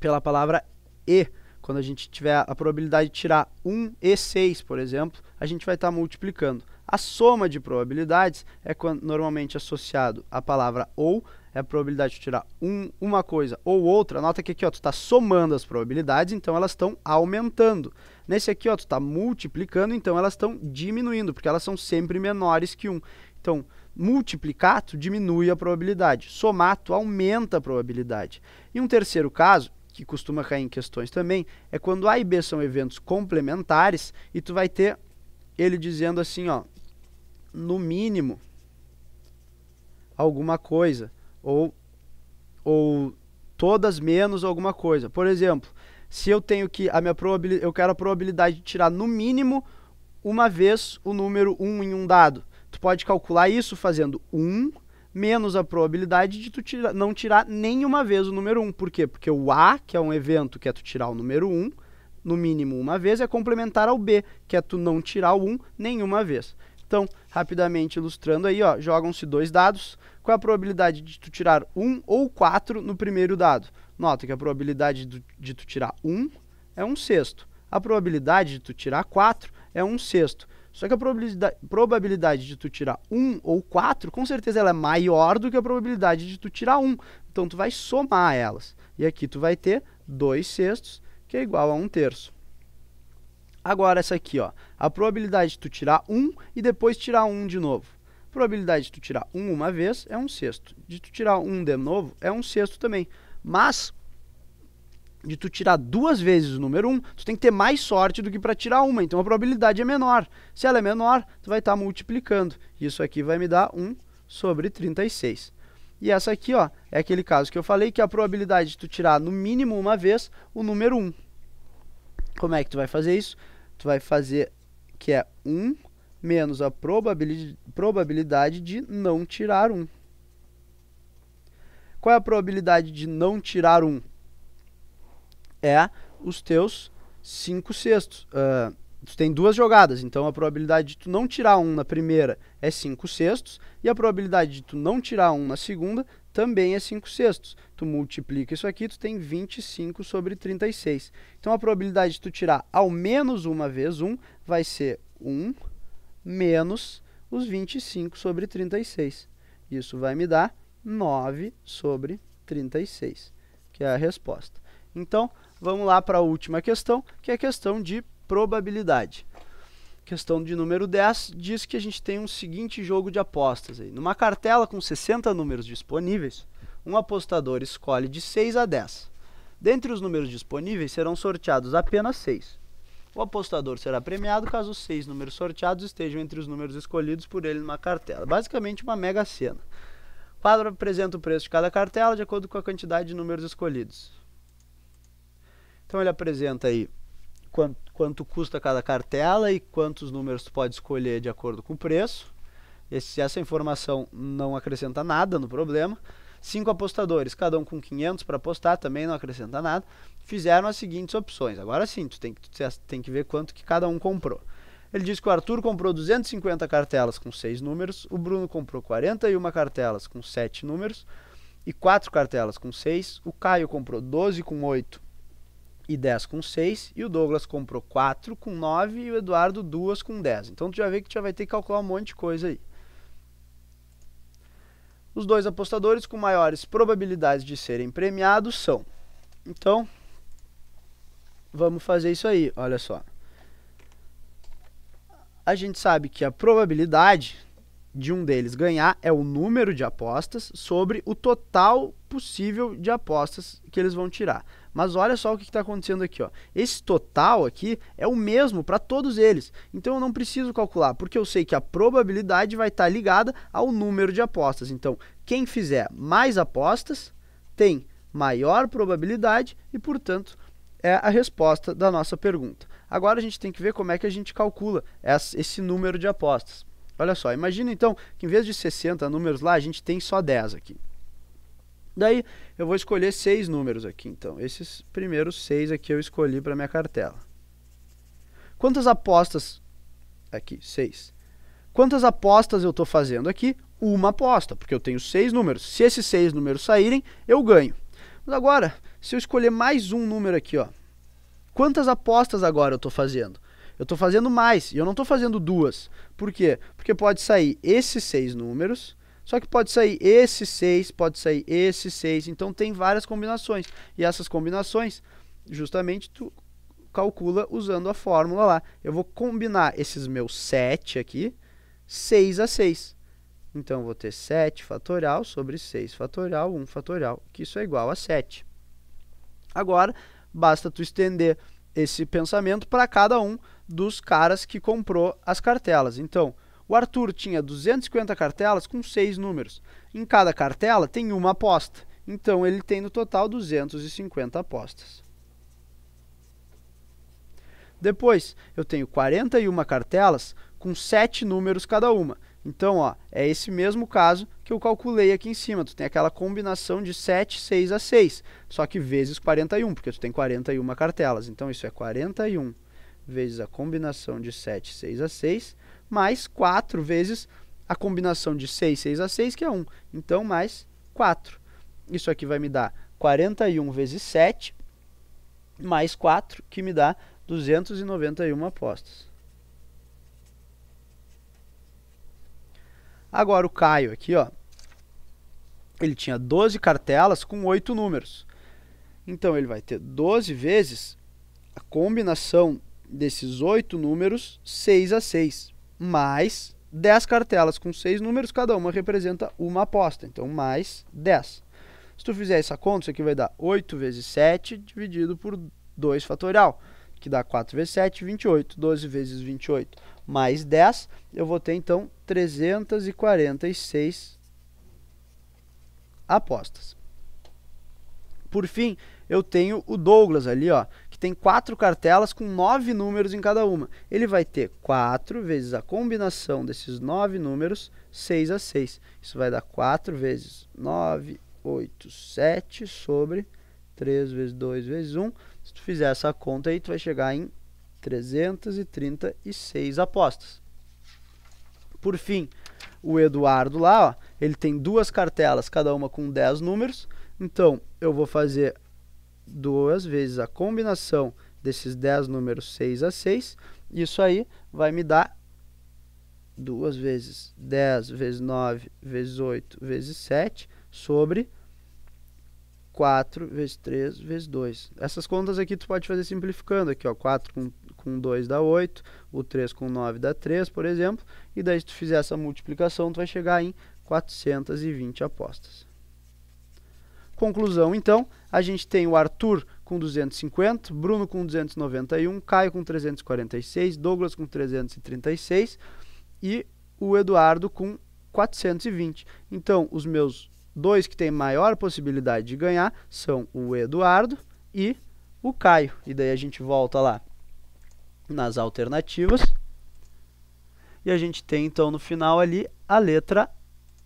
pela palavra e. Quando a gente tiver a probabilidade de tirar 1 e 6, por exemplo, a gente vai estar tá multiplicando. A soma de probabilidades é quando, normalmente associado à palavra ou, é a probabilidade de tirar um, uma coisa ou outra. Nota que aqui ó, tu está somando as probabilidades, então elas estão aumentando. Nesse aqui ó, tu está multiplicando, então elas estão diminuindo, porque elas são sempre menores que 1. Então, Multiplicato diminui a probabilidade, somato aumenta a probabilidade. E um terceiro caso, que costuma cair em questões também, é quando A e B são eventos complementares e tu vai ter ele dizendo assim, ó, no mínimo alguma coisa ou ou todas menos alguma coisa. Por exemplo, se eu tenho que a minha probabilidade, eu quero a probabilidade de tirar no mínimo uma vez o número 1 um em um dado. Tu pode calcular isso fazendo 1 menos a probabilidade de tu tira, não tirar nenhuma vez o número 1. Por quê? Porque o A, que é um evento que é tu tirar o número 1, no mínimo uma vez, é complementar ao B, que é tu não tirar o 1 nenhuma vez. Então, rapidamente ilustrando aí, jogam-se dois dados, qual é a probabilidade de tu tirar 1 ou 4 no primeiro dado? Nota que a probabilidade de tu tirar 1 é 1 sexto, a probabilidade de tu tirar 4 é 1 sexto. Só que a probabilidade, probabilidade de tu tirar 1 um ou 4, com certeza ela é maior do que a probabilidade de tu tirar 1. Um. Então tu vai somar elas. E aqui tu vai ter 2 sextos, que é igual a 1 um terço. Agora essa aqui, ó, a probabilidade de tu tirar 1 um, e depois tirar 1 um de novo. A probabilidade de tu tirar 1 um uma vez é 1 sexto. De tu tirar 1 de novo é 1 sexto também. Mas de tu tirar duas vezes o número 1, um, tu tem que ter mais sorte do que para tirar uma, então a probabilidade é menor. Se ela é menor, tu vai estar tá multiplicando. Isso aqui vai me dar 1 sobre 36. E essa aqui, ó, é aquele caso que eu falei que a probabilidade de tu tirar no mínimo uma vez o número 1. Como é que tu vai fazer isso? Tu vai fazer que é 1 menos a probabilidade de não tirar 1. Qual é a probabilidade de não tirar 1? é os teus cinco sextos. Uh, ah, tu tem duas jogadas, então a probabilidade de tu não tirar um na primeira é 5 sextos, e a probabilidade de tu não tirar um na segunda também é 5 sextos. Tu multiplica isso aqui, tu tem 25 sobre 36. Então a probabilidade de tu tirar ao menos uma vez 1 um, vai ser 1 menos os 25 sobre 36. Isso vai me dar 9 sobre 36, que é a resposta. Então, Vamos lá para a última questão, que é a questão de probabilidade. Questão de número 10 diz que a gente tem um seguinte jogo de apostas. Aí. Numa cartela com 60 números disponíveis, um apostador escolhe de 6 a 10. Dentre os números disponíveis, serão sorteados apenas 6. O apostador será premiado caso os seis números sorteados estejam entre os números escolhidos por ele numa cartela. Basicamente, uma mega cena. O quadro apresenta o preço de cada cartela de acordo com a quantidade de números escolhidos. Então ele apresenta aí quanto, quanto custa cada cartela e quantos números tu pode escolher de acordo com o preço. Esse, essa informação não acrescenta nada no problema. Cinco apostadores, cada um com 500 para apostar, também não acrescenta nada. Fizeram as seguintes opções. Agora sim, tu tem, que, tu tem que ver quanto que cada um comprou. Ele diz que o Arthur comprou 250 cartelas com 6 números, o Bruno comprou 41 cartelas com 7 números e 4 cartelas com 6, o Caio comprou 12 com 8 e 10 com 6, e o Douglas comprou 4 com 9 e o Eduardo 2 com 10. Então tu já vê que tu já vai ter que calcular um monte de coisa aí. Os dois apostadores com maiores probabilidades de serem premiados são. Então, vamos fazer isso aí, olha só. A gente sabe que a probabilidade de um deles ganhar é o número de apostas sobre o total possível de apostas que eles vão tirar. Mas olha só o que está acontecendo aqui. Ó. Esse total aqui é o mesmo para todos eles. Então eu não preciso calcular, porque eu sei que a probabilidade vai estar tá ligada ao número de apostas. Então, quem fizer mais apostas tem maior probabilidade e, portanto, é a resposta da nossa pergunta. Agora a gente tem que ver como é que a gente calcula esse número de apostas. Olha só, imagina então que em vez de 60 números lá, a gente tem só 10 aqui. Daí eu vou escolher seis números aqui, então. Esses primeiros seis aqui eu escolhi para minha cartela. Quantas apostas? Aqui, seis. Quantas apostas eu estou fazendo aqui? Uma aposta, porque eu tenho seis números. Se esses seis números saírem, eu ganho. Mas agora, se eu escolher mais um número aqui, ó, quantas apostas agora eu estou fazendo? Eu estou fazendo mais, e eu não estou fazendo duas. Por quê? Porque pode sair esses seis números só que pode sair esse 6, pode sair esse 6. Então tem várias combinações. E essas combinações, justamente, tu calcula usando a fórmula lá. Eu vou combinar esses meus 7 aqui, 6 a 6. Então, eu vou ter 7 fatorial sobre 6 fatorial, 1 fatorial, que isso é igual a 7. Agora, basta tu estender esse pensamento para cada um dos caras que comprou as cartelas. Então, o Arthur tinha 250 cartelas com seis números. Em cada cartela tem uma aposta. Então ele tem no total 250 apostas. Depois, eu tenho 41 cartelas com 7 números cada uma. Então, ó, é esse mesmo caso que eu calculei aqui em cima. Tu tem aquela combinação de 7, 6 a 6, só que vezes 41, porque tu tem 41 cartelas. Então, isso é 41 vezes a combinação de 7, 6 a 6, mais 4 vezes a combinação de 6, 6 a 6, que é 1. Então, mais 4. Isso aqui vai me dar 41 vezes 7, mais 4, que me dá 291 apostas. Agora o Caio aqui, ó, ele tinha 12 cartelas com 8 números. Então ele vai ter 12 vezes a combinação desses 8 números 6 a 6 mais 10 cartelas com 6 números, cada uma representa uma aposta. Então, mais 10. Se tu fizer essa conta, isso aqui vai dar 8 vezes 7 dividido por 2 fatorial, que dá 4 vezes 7, 28. 12 vezes 28 mais 10, eu vou ter então 346 apostas. Por fim, eu tenho o Douglas ali, ó, tem quatro cartelas com nove números em cada uma. Ele vai ter quatro vezes a combinação desses nove números, 6 a 6. Isso vai dar 4 vezes 9, 8, 7 sobre 3 vezes 2 vezes 1. Se tu fizer essa conta aí, tu vai chegar em 336 apostas. Por fim, o Eduardo lá, ó, ele tem duas cartelas, cada uma com 10 números. Então, eu vou fazer duas vezes a combinação desses 10 números 6 a 6, isso aí vai me dar 2 vezes 10 vezes 9 vezes 8 vezes 7 sobre 4 vezes 3 vezes 2. Essas contas aqui tu pode fazer simplificando aqui, ó, 4 com, com 2 dá 8, o 3 com 9 dá 3, por exemplo, e daí se tu fizer essa multiplicação, tu vai chegar em 420 apostas. Conclusão, então, a gente tem o Arthur com 250, Bruno com 291, Caio com 346, Douglas com 336 e o Eduardo com 420. Então, os meus dois que têm maior possibilidade de ganhar são o Eduardo e o Caio. E daí a gente volta lá nas alternativas. E a gente tem então no final ali a letra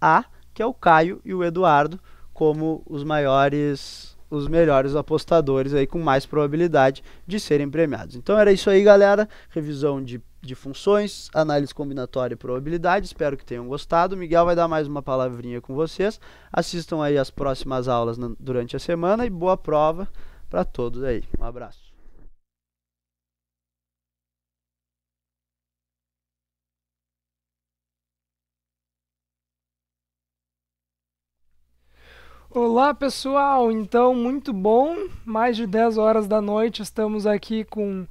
A, que é o Caio e o Eduardo como os maiores, os melhores apostadores aí com mais probabilidade de serem premiados. Então era isso aí, galera. Revisão de, de funções, análise combinatória e probabilidade. Espero que tenham gostado. Miguel vai dar mais uma palavrinha com vocês. Assistam aí as próximas aulas na, durante a semana e boa prova para todos aí. Um abraço. Olá pessoal, então muito bom, mais de 10 horas da noite, estamos aqui com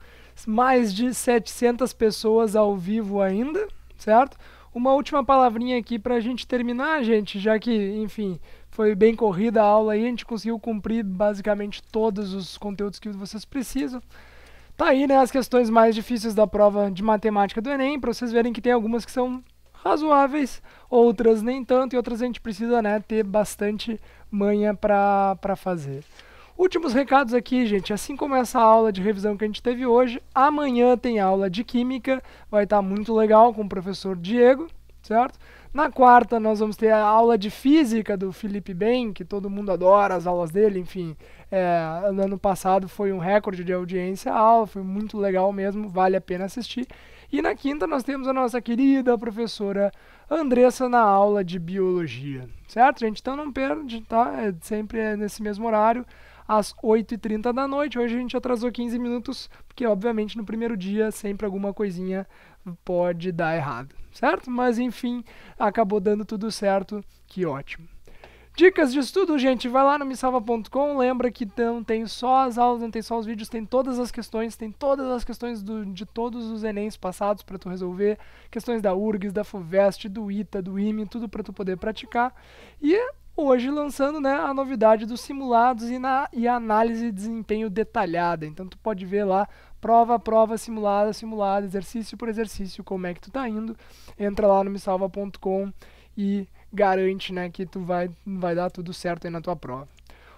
mais de 700 pessoas ao vivo ainda, certo? Uma última palavrinha aqui para a gente terminar, gente, já que, enfim, foi bem corrida a aula e a gente conseguiu cumprir basicamente todos os conteúdos que vocês precisam. Tá aí, né, as questões mais difíceis da prova de matemática do Enem, para vocês verem que tem algumas que são razoáveis, outras nem tanto, e outras a gente precisa né, ter bastante manha para fazer. Últimos recados aqui, gente. Assim como essa aula de revisão que a gente teve hoje, amanhã tem aula de Química, vai estar tá muito legal com o professor Diego, certo? Na quarta nós vamos ter a aula de Física do Felipe Bem, que todo mundo adora as aulas dele, enfim. É, no ano passado foi um recorde de audiência a aula, foi muito legal mesmo, vale a pena assistir. E na quinta nós temos a nossa querida professora Andressa na aula de biologia, certo, gente? Então não perde, tá? É sempre é nesse mesmo horário, às 8h30 da noite. Hoje a gente atrasou 15 minutos, porque obviamente no primeiro dia sempre alguma coisinha pode dar errado, certo? Mas enfim, acabou dando tudo certo, que ótimo. Dicas de estudo, gente, vai lá no missalva.com, lembra que não tem só as aulas, não tem só os vídeos, tem todas as questões, tem todas as questões do, de todos os ENEMs passados para tu resolver, questões da URGS, da FUVEST, do ITA, do IME, tudo para tu poder praticar. E hoje lançando né, a novidade dos simulados e, na, e a análise de desempenho detalhada. Então tu pode ver lá prova a prova, simulada a simulada, exercício por exercício, como é que tu tá indo. Entra lá no missalva.com e garante né, que tu vai, vai dar tudo certo aí na tua prova.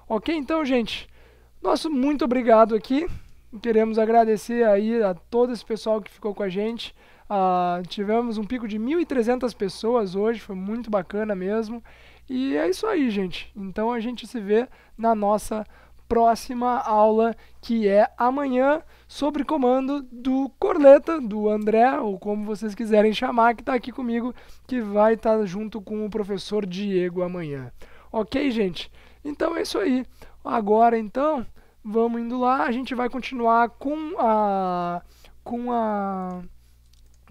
Ok, então, gente, nosso muito obrigado aqui. Queremos agradecer aí a todo esse pessoal que ficou com a gente. Ah, tivemos um pico de 1.300 pessoas hoje, foi muito bacana mesmo. E é isso aí, gente. Então a gente se vê na nossa próxima aula, que é amanhã, sobre comando do Corneta, do André, ou como vocês quiserem chamar, que está aqui comigo, que vai estar tá junto com o professor Diego amanhã. Ok, gente? Então é isso aí. Agora, então, vamos indo lá. A gente vai continuar com a... com a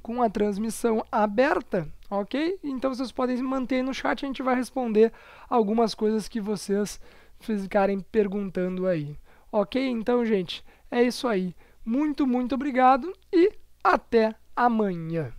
com a transmissão aberta, ok? Então vocês podem manter no chat, a gente vai responder algumas coisas que vocês ficarem perguntando aí. Ok? Então, gente, é isso aí. Muito, muito obrigado e até amanhã.